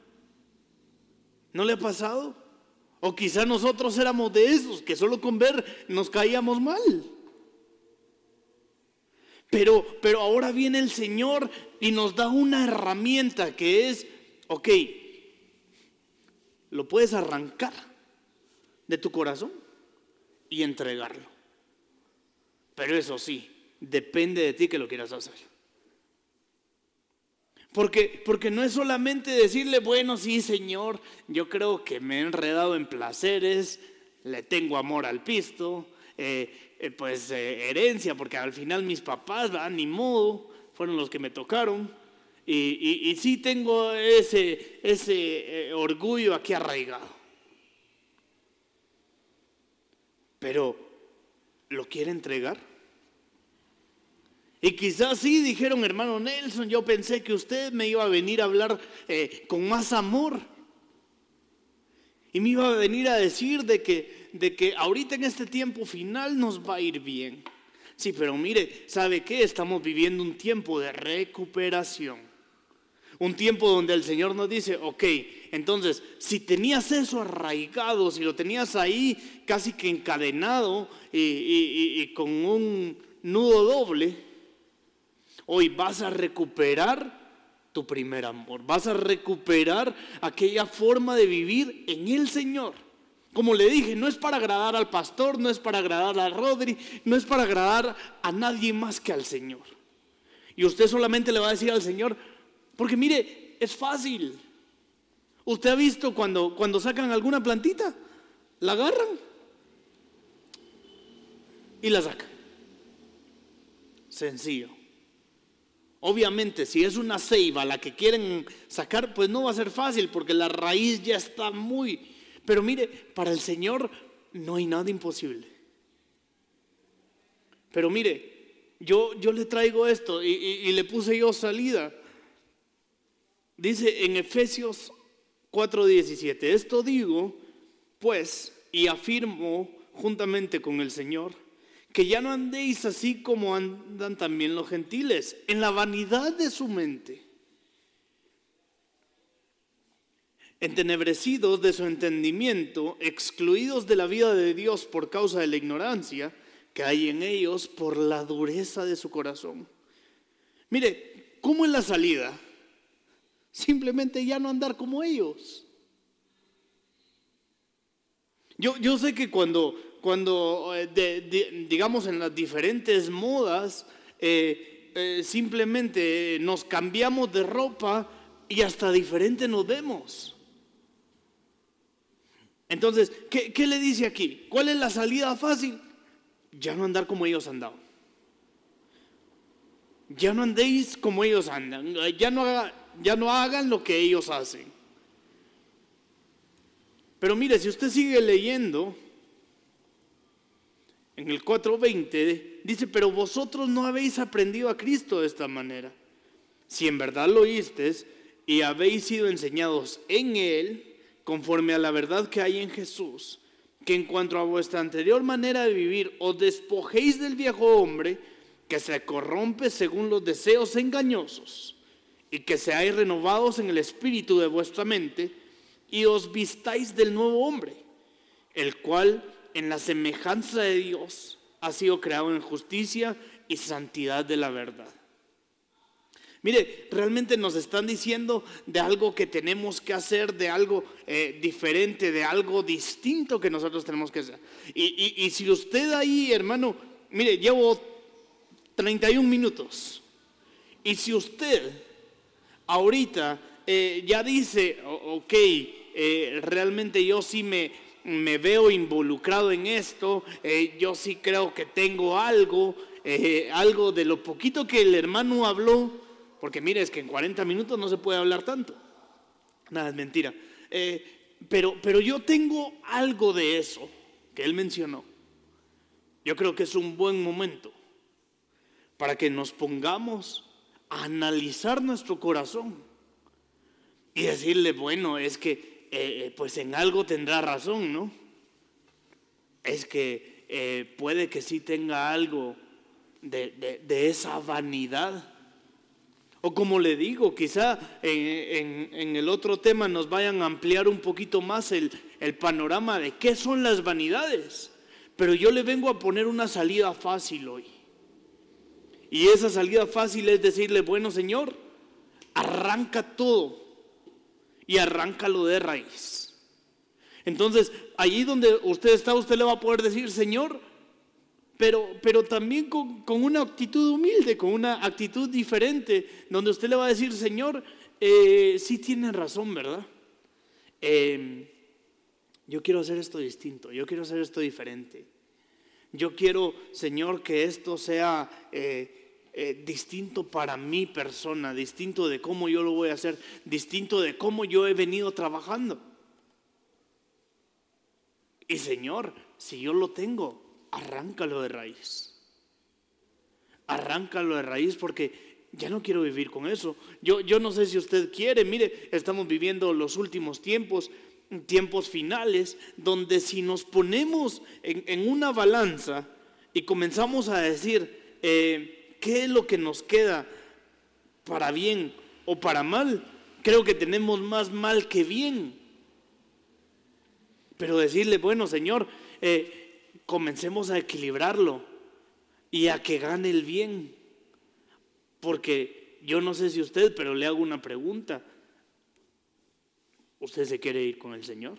Speaker 5: ¿No le ha pasado? O quizá nosotros éramos de esos que solo con ver nos caíamos mal. Pero, ahora viene el Señor y nos da una herramienta que es, ok, lo puedes arrancar de tu corazón y entregarlo. Pero eso sí, depende de ti que lo quieras hacer. Porque, porque no es solamente decirle, bueno, sí, Señor, yo creo que me he enredado en placeres, le tengo amor al pisto, eh, eh, pues eh, herencia, porque al final mis papás, ni modo, fueron los que me tocaron. Y, sí tengo ese, ese eh, orgullo aquí arraigado. Pero, ¿lo quiere entregar? Y quizás sí dijeron, hermano Nelson, yo pensé que usted me iba a venir a hablar con más amor. Y me iba a venir a decir de que de que ahorita en este tiempo final nos va a ir bien. Sí, pero mire, ¿sabe qué? Estamos viviendo un tiempo de recuperación. Un tiempo donde el Señor nos dice, ok, entonces, si tenías eso arraigado, si lo tenías ahí casi que encadenado y, y con un nudo doble, hoy vas a recuperar tu primer amor, vas a recuperar aquella forma de vivir en el Señor. Como le dije, no es para agradar al pastor, no es para agradar a Rodri, no es para agradar a nadie más que al Señor. Y usted solamente le va a decir al Señor, porque mire, es fácil. Usted ha visto cuando, cuando sacan alguna plantita, la agarran y la sacan. Sencillo. Obviamente, si es una ceiba la que quieren sacar, pues no va a ser fácil porque la raíz ya está muy pero mire, para el Señor no hay nada imposible. Pero mire, yo, yo le traigo esto y, y le puse yo salida. Dice en Efesios 4:17, esto digo, pues, y afirmo juntamente con el Señor, que ya no andéis así como andan también los gentiles, en la vanidad de su mente entenebrecidos de su entendimiento, excluidos de la vida de Dios por causa de la ignorancia que hay en ellos por la dureza de su corazón. Mire, ¿cómo es la salida? Simplemente ya no andar como ellos. Yo, sé que cuando, cuando eh, digamos, en las diferentes modas, eh, eh, simplemente nos cambiamos de ropa, y hasta diferente nos vemos. Entonces, ¿qué, le dice aquí? ¿Cuál es la salida fácil? Ya no andar como ellos andaban. Ya no andéis como ellos andan. Ya no, ya no hagan lo que ellos hacen. Pero mire, si usted sigue leyendo, en el 4.20 dice, pero vosotros no habéis aprendido a Cristo de esta manera. Si en verdad lo oísteis y habéis sido enseñados en Él, conforme a la verdad que hay en Jesús, que en cuanto a vuestra anterior manera de vivir os despojéis del viejo hombre que se corrompe según los deseos engañosos y que seáis renovados en el espíritu de vuestra mente y os vistáis del nuevo hombre, el cual en la semejanza de Dios ha sido creado en justicia y santidad de la verdad. Mire, realmente nos están diciendo de algo que tenemos que hacer, de algo eh, diferente, de algo distinto que nosotros tenemos que hacer. Y, si usted ahí, hermano, mire, llevo 31 minutos. Y si usted ahorita eh, ya dice, ok, eh, realmente yo sí me, me, veo involucrado en esto, yo sí creo que tengo algo, algo de lo poquito que el hermano habló, porque mire, es que en 40 minutos no se puede hablar tanto. Nada, es mentira. Eh, pero, pero yo tengo algo de eso que él mencionó. Yo creo que es un buen momento para que nos pongamos a analizar nuestro corazón y decirle, bueno, es que eh, eh, pues en algo tendrá razón, ¿no? Es que puede que sí tenga algo de esa vanidad o como le digo, quizá en, el otro tema nos vayan a ampliar un poquito más el, el panorama de qué son las vanidades. Pero yo le vengo a poner una salida fácil hoy. Y esa salida fácil es decirle, bueno Señor, arranca todo y arráncalo de raíz. Entonces, allí donde usted está, usted le va a poder decir, Señor, pero, también con, una actitud humilde, con una actitud diferente, donde usted le va a decir, Señor, Si eh, sí tienes razón, ¿verdad? Em, yo quiero hacer esto distinto, yo quiero hacer esto diferente. Yo quiero, Señor, que esto sea eh, eh, distinto para mi persona, distinto de cómo yo lo voy a hacer, distinto de cómo yo he venido trabajando. Y Señor, si yo lo tengo, arráncalo de raíz. Arráncalo de raíz porque ya no quiero vivir con eso. Yo, yo no sé si usted quiere, mire, estamos viviendo los últimos tiempos, tiempos finales, donde si nos ponemos en, una balanza y comenzamos a decir, eh, ¿qué es lo que nos queda para bien o para mal? Creo que tenemos más mal que bien. Pero decirle, bueno, Señor, eh, comencemos a equilibrarlo y a que gane el bien. Porque yo no sé si usted, pero le hago una pregunta. ¿Usted se quiere ir con el Señor?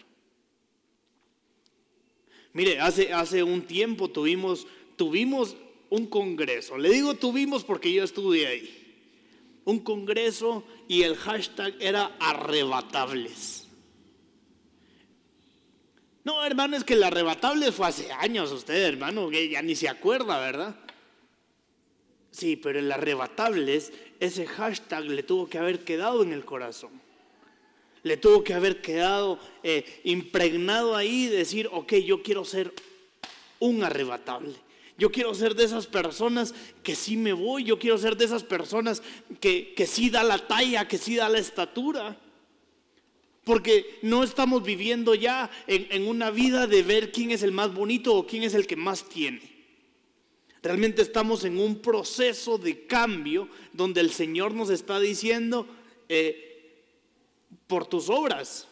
Speaker 5: Mire, hace, hace un tiempo tuvimos, tuvimos un congreso. Le digo tuvimos porque yo estuve ahí. Un congreso y el hashtag era arrebatables. No, hermano, es que el arrebatable fue hace años usted, hermano, que ya ni se acuerda, ¿verdad? Sí, pero el es ese hashtag le tuvo que haber quedado en el corazón. Le tuvo que haber quedado eh, impregnado ahí decir, ok, yo quiero ser un arrebatable. Yo quiero ser de esas personas que sí me voy, yo quiero ser de esas personas que, que sí da la talla, que sí da la estatura. Porque no estamos viviendo ya en, una vida de ver quién es el más bonito o quién es el que más tiene. Realmente estamos en un proceso de cambio donde el Señor nos está diciendo, eh, por tus obras,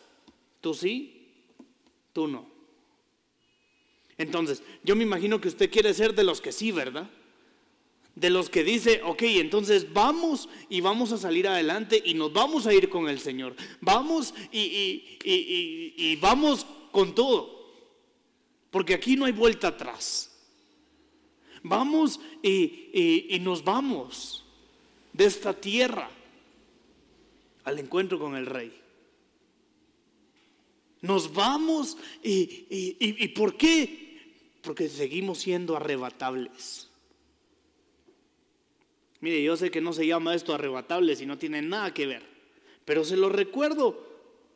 Speaker 5: tú sí, tú no. Entonces, yo me imagino que usted quiere ser de los que sí, ¿verdad? de los que dice, ok, entonces vamos y vamos a salir adelante y nos vamos a ir con el Señor. Vamos y, vamos con todo. Porque aquí no hay vuelta atrás. Vamos y, nos vamos de esta tierra al encuentro con el Rey. Nos vamos y, y ¿por qué? Porque seguimos siendo arrebatables. Mire, yo sé que no se llama esto arrebatable si no tiene nada que ver, pero se lo recuerdo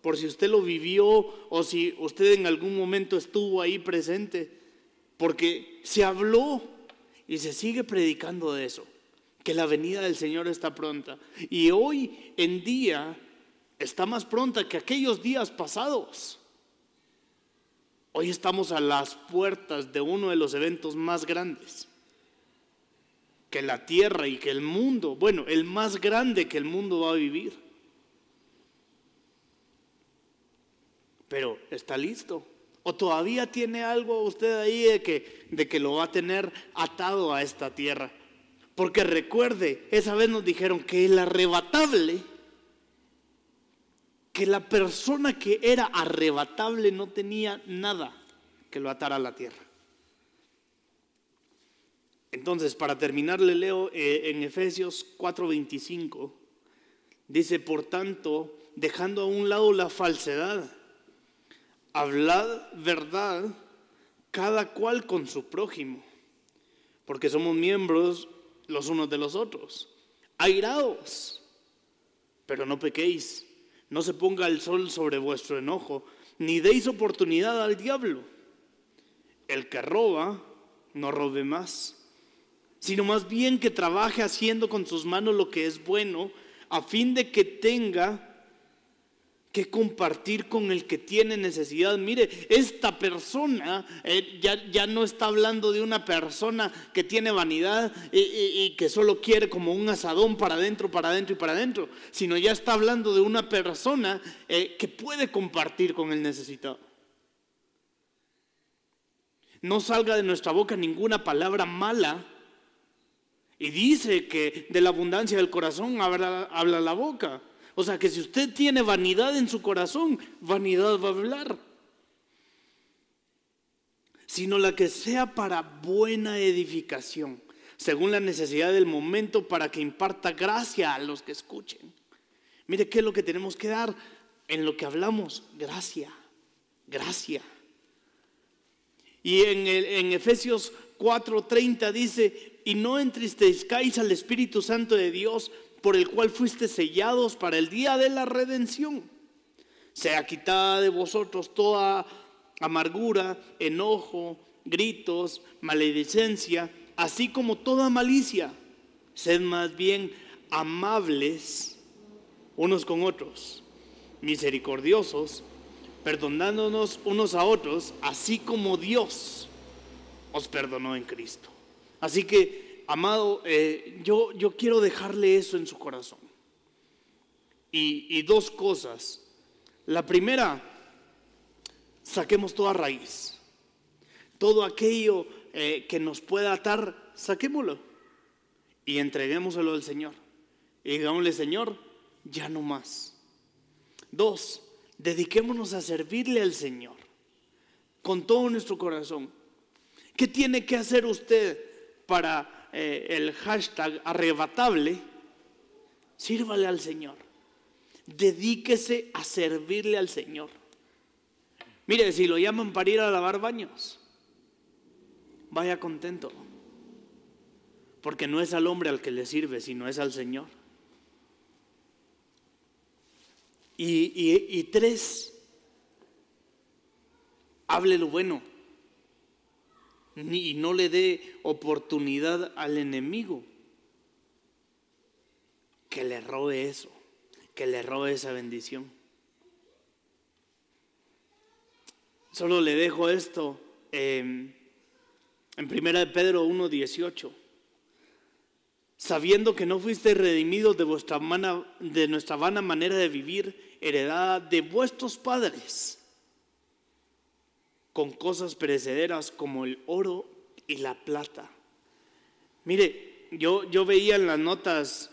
Speaker 5: por si usted lo vivió o si usted en algún momento estuvo ahí presente, porque se habló y se sigue predicando de eso, que la venida del Señor está pronta. Y hoy en día está más pronta que aquellos días pasados. Hoy estamos a las puertas de uno de los eventos más grandes que la tierra y que el mundo, bueno, el más grande que el mundo va a vivir. Pero está listo. ¿O todavía tiene algo usted ahí de que, de que lo va a tener atado a esta tierra? Porque recuerde, esa vez nos dijeron que el arrebatable, que la persona que era arrebatable no tenía nada que lo atara a la tierra. Entonces, para terminar, le leo eh, en Efesios 4:25, dice, por tanto, dejando a un lado la falsedad, hablad verdad cada cual con su prójimo, porque somos miembros los unos de los otros. airados, pero no pequéis, no se ponga el sol sobre vuestro enojo, ni deis oportunidad al diablo. El que roba, no robe más sino más bien que trabaje haciendo con sus manos lo que es bueno, a fin de que tenga que compartir con el que tiene necesidad. Mire, esta persona eh, ya, no está hablando de una persona que tiene vanidad y, que solo quiere como un asadón para adentro, para adentro y para adentro, sino ya está hablando de una persona eh, que puede compartir con el necesitado. No salga de nuestra boca ninguna palabra mala y dice que de la abundancia del corazón habla, la boca. O sea que si usted tiene vanidad en su corazón, vanidad va a hablar. Sino la que sea para buena edificación, según la necesidad del momento, para que imparta gracia a los que escuchen. Mire qué es lo que tenemos que dar en lo que hablamos, gracia, gracia. Y en, en Efesios 4:30 dice, y no entristezcáis al Espíritu Santo de Dios, por el cual fuiste sellados para el día de la redención. Sea quitada de vosotros toda amargura, enojo, gritos, maledicencia, así como toda malicia. Sed más bien amables unos con otros, misericordiosos, perdonándonos unos a otros, así como Dios os perdonó en Cristo. Así que, amado, eh, yo, quiero dejarle eso en su corazón. Y, dos cosas. La primera, saquemos toda raíz. Todo aquello eh, que nos pueda atar, saquémoslo. Y entreguémoselo al Señor. Y digámosle, Señor, ya no más. Dos, dediquémonos a servirle al Señor con todo nuestro corazón. ¿Qué tiene que hacer usted para eh, el hashtag arrebatable, sírvale al Señor. Dedíquese a servirle al Señor. Mire, si lo llaman para ir a lavar baños, vaya contento. Porque no es al hombre al que le sirve, sino es al Señor. Y, y tres, hable lo bueno y no le dé oportunidad al enemigo que le robe eso, que le robe esa bendición. Solo le dejo esto em, en primera de Pedro 1.18. Sabiendo que no fuiste redimidos de, vuestra mana, de nuestra vana manera de vivir, heredada de vuestros padres con cosas perecederas como el oro y la plata. Mire, yo, yo veía en las notas,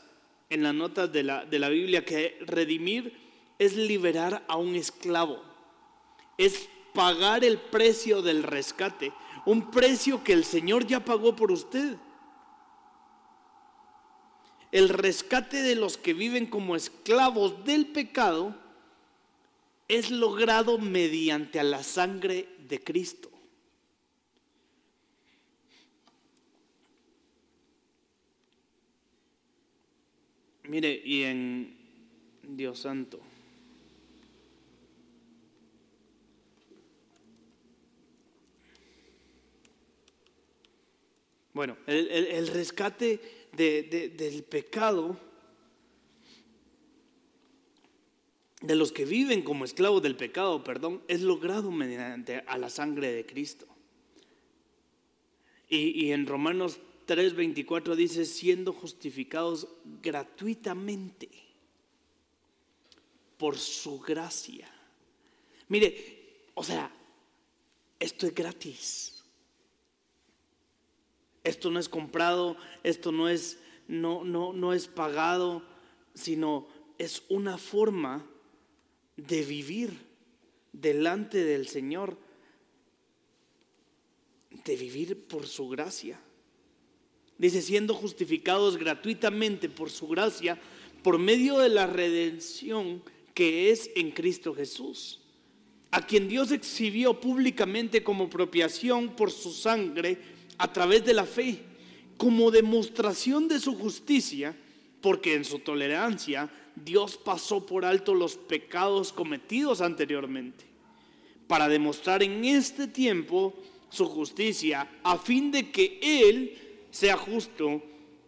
Speaker 5: en las notas de la, de la Biblia que redimir es liberar a un esclavo, es pagar el precio del rescate, un precio que el Señor ya pagó por usted. El rescate de los que viven como esclavos del pecado es logrado mediante a la sangre de Cristo. Mire, y en Dios Santo. Bueno, el, rescate del pecado de los que viven como esclavos del pecado, perdón, es logrado mediante a la sangre de Cristo. Y, en Romanos 3:24 dice, siendo justificados gratuitamente por su gracia. Mire, o sea, esto es gratis. Esto no es comprado, esto no es, no, no, no es pagado, sino es una forma de vivir delante del Señor, de vivir por su gracia. Dice, siendo justificados gratuitamente por su gracia, por medio de la redención que es en Cristo Jesús, a quien Dios exhibió públicamente como propiación por su sangre a través de la fe, como demostración de su justicia, porque en su tolerancia Dios pasó por alto los pecados cometidos anteriormente para demostrar en este tiempo su justicia a fin de que Él sea justo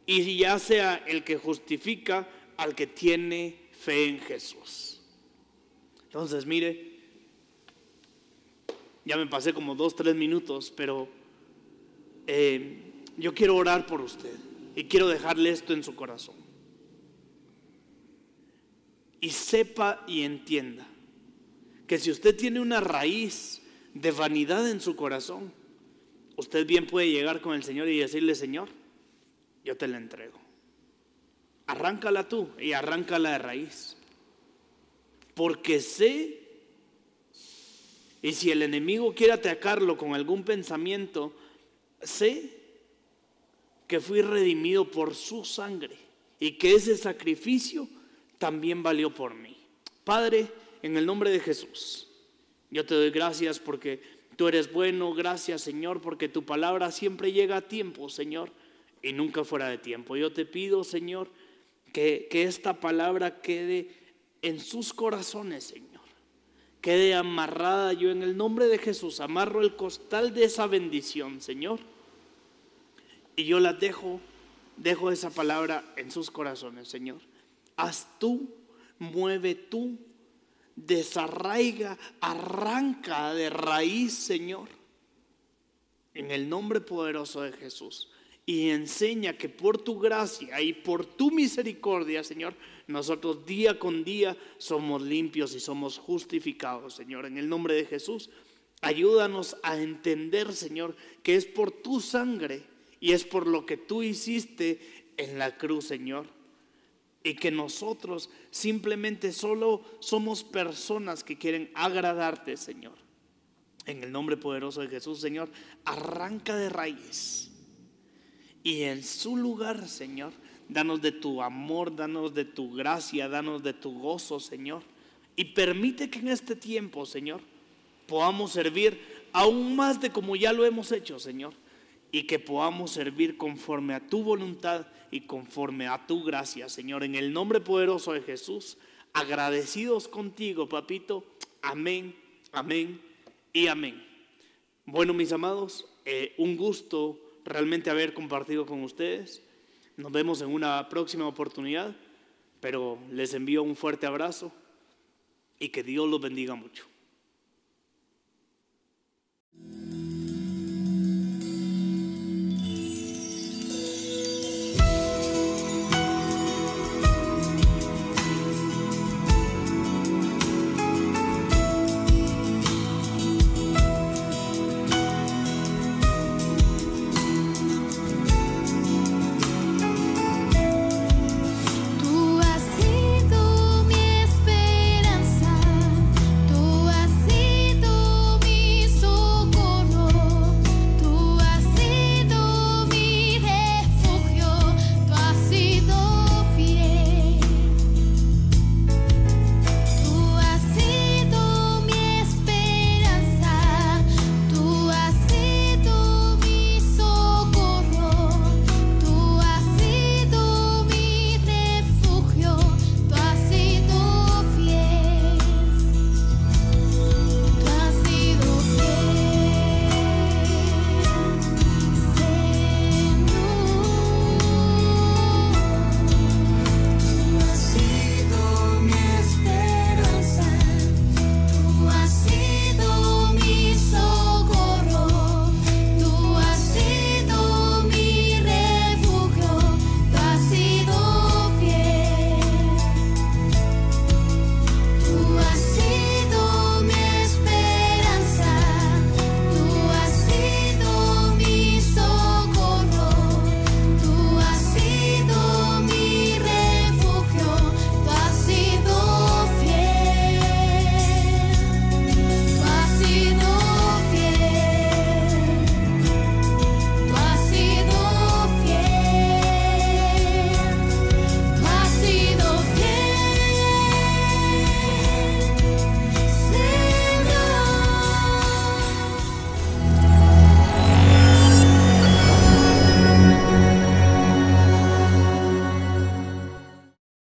Speaker 5: y ya sea el que justifica al que tiene fe en Jesús. Entonces, mire, ya me pasé como dos, tres minutos, pero eh, yo quiero orar por usted y quiero dejarle esto en su corazón y sepa y entienda que si usted tiene una raíz de vanidad en su corazón, usted bien puede llegar con el Señor y decirle, Señor, yo te la entrego. Arráncala tú y arráncala de raíz. Porque sé, y si el enemigo quiere atacarlo con algún pensamiento, sé que fui redimido por su sangre y que ese sacrificio también valió por mí. Padre, en el nombre de Jesús, yo te doy gracias porque tú eres bueno, gracias Señor, porque tu palabra siempre llega a tiempo, Señor, y nunca fuera de tiempo. Yo te pido, Señor, que, que esta palabra quede en sus corazones, Señor. Quede amarrada yo en el nombre de Jesús, amarro el costal de esa bendición, Señor. Y yo la dejo, dejo esa palabra en sus corazones, Señor haz tú, mueve tú, desarraiga, arranca de raíz, Señor, en el nombre poderoso de Jesús. Y enseña que por tu gracia y por tu misericordia, Señor, nosotros día con día somos limpios y somos justificados, Señor. En el nombre de Jesús, ayúdanos a entender, Señor, que es por tu sangre y es por lo que tú hiciste en la cruz, Señor y que nosotros simplemente solo somos personas que quieren agradarte, Señor. En el nombre poderoso de Jesús, Señor, arranca de raíz. Y en su lugar, Señor, danos de tu amor, danos de tu gracia, danos de tu gozo, Señor. Y permite que en este tiempo, Señor, podamos servir aún más de como ya lo hemos hecho, Señor. Y que podamos servir conforme a tu voluntad y conforme a tu gracia, Señor, en el nombre poderoso de Jesús, agradecidos contigo, papito. Amén, amén y amén. Bueno, mis amados, eh, un gusto realmente haber compartido con ustedes. Nos vemos en una próxima oportunidad, pero les envío un fuerte abrazo y que Dios los bendiga mucho.